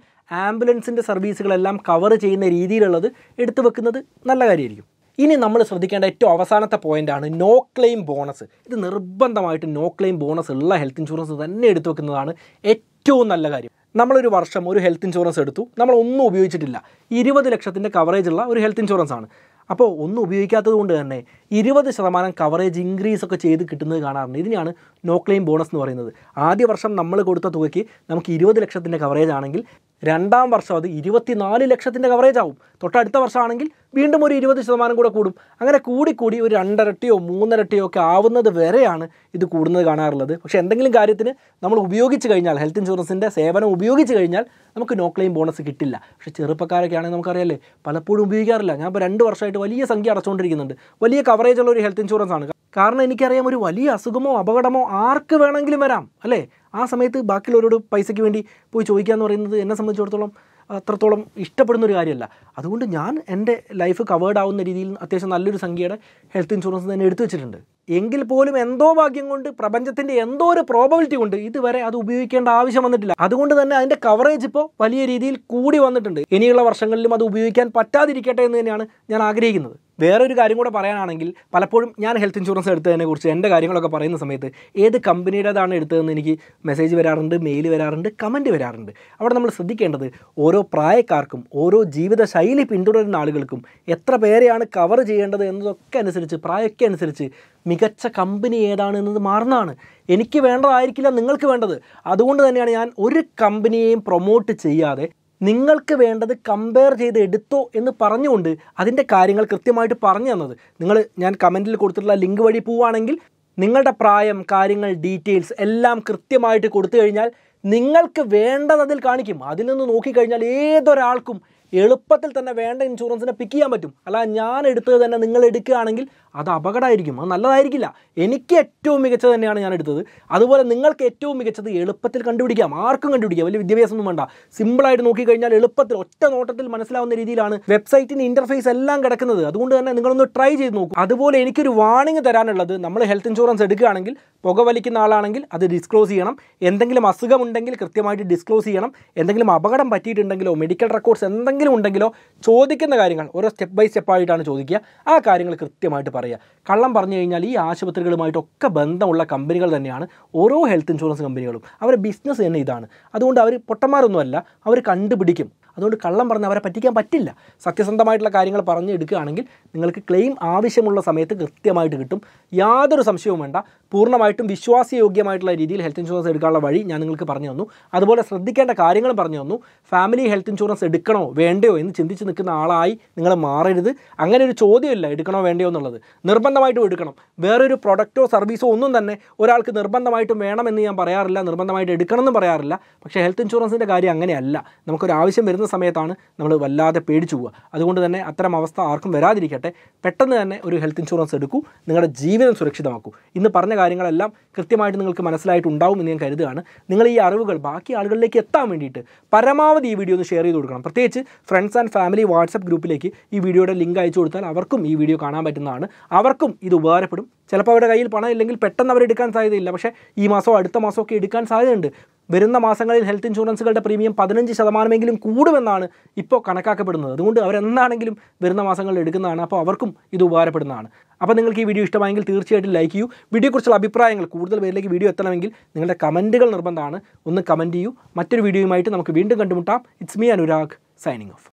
ആംബുലൻസിൻ്റെ സർവീസുകളെല്ലാം കവർ ചെയ്യുന്ന രീതിയിലുള്ളത് എടുത്തു വെക്കുന്നത് നല്ല കാര്യമായിരിക്കും ഇനി നമ്മൾ ശ്രദ്ധിക്കേണ്ട ഏറ്റവും അവസാനത്തെ പോയിൻ്റാണ് നോ ക്ലെയിം ബോണസ് ഇത് നിർബന്ധമായിട്ട് നോ ക്ലെയിം ബോണസ് ഉള്ള ഹെൽത്ത് ഇൻഷുറൻസ് തന്നെ എടുത്തു വെക്കുന്നതാണ് ഏറ്റവും നല്ല കാര്യം നമ്മളൊരു വർഷം ഒരു ഹെൽത്ത് ഇൻഷുറൻസ് എടുത്തു നമ്മൾ ഒന്നും ഉപയോഗിച്ചിട്ടില്ല ഇരുപത് ലക്ഷത്തിൻ്റെ കവറേജ് ഉള്ള ഒരു ഹെൽത്ത് ഇൻഷുറൻസ് ആണ് അപ്പോൾ ഒന്നും ഉപയോഗിക്കാത്തത് കൊണ്ട് തന്നെ ഇരുപത് ശതമാനം കവറേജ് ഇൻക്രീസ് ഒക്കെ ചെയ്ത് കിട്ടുന്നത് കാണാറുണ്ട് ഇതിനെയാണ് നോ ക്ലെയിം ബോണസ് എന്ന് പറയുന്നത് ആദ്യ വർഷം നമ്മൾ കൊടുത്ത തുകയ്ക്ക് നമുക്ക് ഇരുപത് ലക്ഷത്തിൻ്റെ കവറേജ് ആണെങ്കിൽ രണ്ടാം വർഷം അത് ഇരുപത്തിനാല് ലക്ഷത്തിൻ്റെ കവറേജ് ആവും തൊട്ടടുത്ത വർഷമാണെങ്കിൽ വീണ്ടും ഒരു ഇരുപത് ശതമാനം കൂടെ കൂടും അങ്ങനെ കൂടിക്കൂടി ഒരു രണ്ടരട്ടിയോ മൂന്നരട്ടിയോ ഒക്കെ ആവുന്നത് വരെയാണ് ഇത് കൂടുന്നത് കാണാറുള്ളത് പക്ഷേ എന്തെങ്കിലും കാര്യത്തിന് നമ്മൾ ഉപയോഗിച്ച് കഴിഞ്ഞാൽ ഹെൽത്ത് ഇൻഷുറൻസിൻ്റെ സേവനം ഉപയോഗിച്ച് കഴിഞ്ഞാൽ നമുക്ക് നോ ക്ലെയിം ബോണസ് കിട്ടില്ല പക്ഷേ ചെറുപ്പക്കാരൊക്കെ ആണെങ്കിൽ നമുക്കറിയാല്ലേ പലപ്പോഴും ഉപയോഗിക്കാറില്ല ഞാൻ ഇപ്പോൾ രണ്ട് വർഷമായിട്ട് വലിയ സംഖ്യ അടച്ചുകൊണ്ടിരിക്കുന്നുണ്ട് വലിയ കവറേജ് ഉള്ള ഒരു ഹെൽത്ത് ഇൻഷുറൻസ് ആണ് കാരണം എനിക്കറിയാം ഒരു വലിയ അസുഖമോ അപകടമോ ആർക്ക് വേണമെങ്കിലും വരാം അല്ലേ ആ സമയത്ത് ബാക്കിയുള്ളവരോട് പൈസയ്ക്ക് വേണ്ടി പോയി ചോദിക്കുക എന്ന് പറയുന്നത് എന്നെ സംബന്ധിച്ചിടത്തോളം അത്രത്തോളം ഇഷ്ടപ്പെടുന്ന ഒരു കാര്യമല്ല അതുകൊണ്ട് ഞാൻ എൻ്റെ ലൈഫ് കവേർഡ് ആവുന്ന രീതിയിൽ അത്യാവശ്യം നല്ലൊരു സംഖ്യയുടെ ഹെൽത്ത് ഇൻഷുറൻസ് തന്നെ എടുത്തു വെച്ചിട്ടുണ്ട് എങ്കിൽ പോലും എന്തോ ഭാഗ്യം കൊണ്ട് പ്രപഞ്ചത്തിന്റെ എന്തോ ഒരു പ്രോബബിലിറ്റി കൊണ്ട് ഇതുവരെ അത് ഉപയോഗിക്കേണ്ട ആവശ്യം വന്നിട്ടില്ല അതുകൊണ്ട് തന്നെ അതിന്റെ കവറേജ് ഇപ്പോൾ വലിയ രീതിയിൽ കൂടി വന്നിട്ടുണ്ട് ഇനിയുള്ള വർഷങ്ങളിലും അത് ഉപയോഗിക്കാൻ പറ്റാതിരിക്കട്ടെ എന്ന് തന്നെയാണ് ഞാൻ ആഗ്രഹിക്കുന്നത് വേറൊരു കാര്യം കൂടെ പറയാനാണെങ്കിൽ പലപ്പോഴും ഞാൻ ഹെൽത്ത് ഇൻഷുറൻസ് എടുത്തതിനെ കുറിച്ച് എൻ്റെ കാര്യങ്ങളൊക്കെ പറയുന്ന സമയത്ത് ഏത് കമ്പനിയുടേതാണ് എടുത്തതെന്ന് എനിക്ക് മെസ്സേജ് വരാറുണ്ട് മെയിൽ വരാറുണ്ട് കമൻറ്റ് വരാറുണ്ട് അവിടെ നമ്മൾ ശ്രദ്ധിക്കേണ്ടത് ഓരോ പ്രായക്കാർക്കും ഓരോ ജീവിത ശൈലി പിന്തുടരുന്ന ആളുകൾക്കും എത്ര പേരെയാണ് കവർ ചെയ്യേണ്ടത് എന്നതൊക്കെ അനുസരിച്ച് പ്രായമൊക്കെ അനുസരിച്ച് മികച്ച കമ്പനി ഏതാണ് എന്നത് മാറുന്നതാണ് എനിക്ക് വേണ്ടതായിരിക്കില്ല നിങ്ങൾക്ക് വേണ്ടത് അതുകൊണ്ട് തന്നെയാണ് ഞാൻ ഒരു കമ്പനിയെയും പ്രൊമോട്ട് ചെയ്യാതെ നിങ്ങൾക്ക് വേണ്ടത് കമ്പയർ ചെയ്ത് എടുത്തോ എന്ന് പറഞ്ഞുകൊണ്ട് അതിൻ്റെ കാര്യങ്ങൾ കൃത്യമായിട്ട് പറഞ്ഞു തന്നത് നിങ്ങൾ ഞാൻ കമൻറ്റിൽ കൊടുത്തിട്ടുള്ള ലിങ്ക് വഴി പോവുകയാണെങ്കിൽ നിങ്ങളുടെ പ്രായം കാര്യങ്ങൾ ഡീറ്റെയിൽസ് എല്ലാം കൃത്യമായിട്ട് കൊടുത്തു കഴിഞ്ഞാൽ നിങ്ങൾക്ക് വേണ്ടത് അതിൽ കാണിക്കും അതിൽ നിന്ന് നോക്കിക്കഴിഞ്ഞാൽ ഏതൊരാൾക്കും എളുപ്പത്തിൽ തന്നെ വേണ്ട ഇൻഷുറൻസിനെ പിക്ക് ചെയ്യാൻ പറ്റും അല്ല ഞാൻ എടുത്തത് തന്നെ നിങ്ങൾ എടുക്കുകയാണെങ്കിൽ അത് അപകടമായിരിക്കും അത് നല്ലതായിരിക്കില്ല എനിക്ക് ഏറ്റവും മികച്ചത് തന്നെയാണ് ഞാൻ എടുത്തത് അതുപോലെ നിങ്ങൾക്ക് ഏറ്റവും മികച്ചത് എളുപ്പത്തിൽ കണ്ടുപിടിക്കാം ആർക്കും കണ്ടുപിടിക്കാം വലിയ വിദ്യാഭ്യാസമൊന്നും വേണ്ട സിമ്പിളായിട്ട് നോക്കിക്കഴിഞ്ഞാൽ എളുപ്പത്തിൽ ഒറ്റ നോട്ടത്തിൽ മനസ്സിലാവുന്ന രീതിയിലാണ് വെബ്സൈറ്റിൻ്റെ ഇൻ്റർഫേസ് എല്ലാം കിടക്കുന്നത് അതുകൊണ്ട് തന്നെ നിങ്ങളൊന്ന് ട്രൈ ചെയ്ത് നോക്കും അതുപോലെ എനിക്കൊരു വാണിംഗ് തരാനുള്ളത് നമ്മൾ ഹെൽത്ത് ഇൻഷുറൻസ് എടുക്കുകയാണെങ്കിൽ പുകവലിക്കുന്ന ആളാണെങ്കിൽ അത് ഡിസ്ക്ലോസ് ചെയ്യണം എന്തെങ്കിലും അസുഖമുണ്ടെങ്കിൽ കൃത്യമായിട്ട് ഡിസ്ക്ലോസ് ചെയ്യണം എന്തെങ്കിലും അപകടം പറ്റിയിട്ടുണ്ടെങ്കിലോ മെഡിക്കൽ റെക്കോർഡ്സ് എന്തെങ്കിലും ഉണ്ടെങ്കിലോ ചോദിക്കുന്ന കാര്യങ്ങൾ ഓരോ സ്റ്റെപ്പ് ബൈ സ്റ്റെപ്പായിട്ടാണ് ചോദിക്കുക ആ കാര്യങ്ങൾ കൃത്യമായിട്ട് പറയും പറയുക കള്ളം പറഞ്ഞു കഴിഞ്ഞാൽ ഈ ആശുപത്രികളുമായിട്ടൊക്കെ ബന്ധമുള്ള കമ്പനികൾ തന്നെയാണ് ഓരോ ഹെൽത്ത് ഇൻഷുറൻസ് കമ്പനികളും അവരുടെ ബിസിനസ് തന്നെ ഇതാണ് അതുകൊണ്ട് അവർ പൊട്ടന്മാരൊന്നുമല്ല അവർ കണ്ടുപിടിക്കും അതുകൊണ്ട് കള്ളം പറഞ്ഞ് അവരെ പറ്റിക്കാൻ പറ്റില്ല സത്യസന്ധമായിട്ടുള്ള കാര്യങ്ങൾ പറഞ്ഞ് എടുക്കുകയാണെങ്കിൽ നിങ്ങൾക്ക് ക്ലെയിം ആവശ്യമുള്ള സമയത്ത് കൃത്യമായിട്ട് കിട്ടും യാതൊരു സംശയവും വേണ്ട പൂർണ്ണമായിട്ടും വിശ്വാസയോഗ്യമായിട്ടുള്ള രീതിയിൽ ഹെൽത്ത് ഇൻഷുറൻസ് എടുക്കാനുള്ള വഴി ഞാൻ നിങ്ങൾക്ക് പറഞ്ഞു തന്നു അതുപോലെ ശ്രദ്ധിക്കേണ്ട കാര്യങ്ങൾ പറഞ്ഞു തന്നു ഫാമിലി ഹെൽത്ത് ഇൻഷുറൻസ് എടുക്കണോ വേണ്ടയോ എന്ന് ചിന്തിച്ച് നിൽക്കുന്ന ആളായി നിങ്ങൾ മാറരുത് അങ്ങനെ ഒരു ചോദ്യമില്ല എടുക്കണോ വേണ്ടയോ എന്നുള്ളത് നിർബന്ധമായിട്ടും എടുക്കണം വേറൊരു പ്രൊഡക്റ്റോ സർവീസോ ഒന്നും തന്നെ ഒരാൾക്ക് നിർബന്ധമായിട്ടും വേണമെന്ന് ഞാൻ പറയാറില്ല നിർബന്ധമായിട്ട് എടുക്കണമെന്ന് പറയാറില്ല പക്ഷേ ഹെൽത്ത് ഇൻഷുറൻസിൻ്റെ കാര്യം അങ്ങനെയല്ല നമുക്കൊരു ആവശ്യം വരുന്ന വരുന്ന സമയത്താണ് നമ്മൾ വല്ലാതെ പേടിച്ചു പോവുക അതുകൊണ്ട് തന്നെ അത്തരം അവസ്ഥ ആർക്കും വരാതിരിക്കട്ടെ പെട്ടെന്ന് തന്നെ ഒരു ഹെൽത്ത് ഇൻഷുറൻസ് എടുക്കൂ നിങ്ങളുടെ ജീവിതം സുരക്ഷിതമാക്കൂ ഇന്ന് പറഞ്ഞ കാര്യങ്ങളെല്ലാം കൃത്യമായിട്ട് നിങ്ങൾക്ക് മനസ്സിലായിട്ടുണ്ടാവും എന്ന് ഞാൻ കരുതുകയാണ് നിങ്ങൾ ഈ അറിവുകൾ ബാക്കി ആളുകളിലേക്ക് എത്താൻ വേണ്ടിയിട്ട് പരമാവധി ഈ വീഡിയോ ഒന്ന് ഷെയർ ചെയ്ത് കൊടുക്കണം പ്രത്യേകിച്ച് ഫ്രണ്ട്സ് ആൻഡ് ഫാമിലി വാട്സപ്പ് ഗ്രൂപ്പിലേക്ക് ഈ വീഡിയോയുടെ ലിങ്ക് അയച്ചു കൊടുത്താൽ അവർക്കും ഈ വീഡിയോ കാണാൻ പറ്റുന്നതാണ് അവർക്കും ഇത് ഉപകാരപ്പെടും ചിലപ്പോൾ അവരുടെ കയ്യിൽ പണം ഇല്ലെങ്കിൽ പെട്ടെന്ന് അവർ എടുക്കാൻ സാധ്യതയില്ല പക്ഷേ ഈ മാസമോ അടുത്ത മാസമൊക്കെ ഒക്കെ എടുക്കാൻ സാധ്യതയുണ്ട് വരുന്ന മാസങ്ങളിൽ ഹെൽത്ത് ഇൻഷുറൻസുകളുടെ പ്രീമിയം പതിനഞ്ച് ശതമാനമെങ്കിലും കൂടുമെന്നാണ് ഇപ്പോൾ കണക്കാക്കപ്പെടുന്നത് അതുകൊണ്ട് അവരെന്താണെങ്കിലും വരുന്ന മാസങ്ങളിൽ എടുക്കുന്നതാണ് അപ്പോൾ അവർക്കും ഇത് ഉപകാരപ്പെടുന്നതാണ് അപ്പോൾ നിങ്ങൾക്ക് ഈ വീഡിയോ ഇഷ്ടമായെങ്കിൽ തീർച്ചയായിട്ടും ലൈക്ക് ചെയ്യൂ വീഡിയോയെക്കുറിച്ചുള്ള അഭിപ്രായങ്ങൾ കൂടുതൽ പേരിലേക്ക് വീഡിയോ എത്തണമെങ്കിൽ നിങ്ങളുടെ കമൻറ്റുകൾ നിർബന്ധമാണ് ഒന്ന് കമൻറ്റ് ചെയ്യൂ മറ്റൊരു വീഡിയോയുമായിട്ട് നമുക്ക് വീണ്ടും കണ്ടുമുട്ടാം it's me Anurag signing of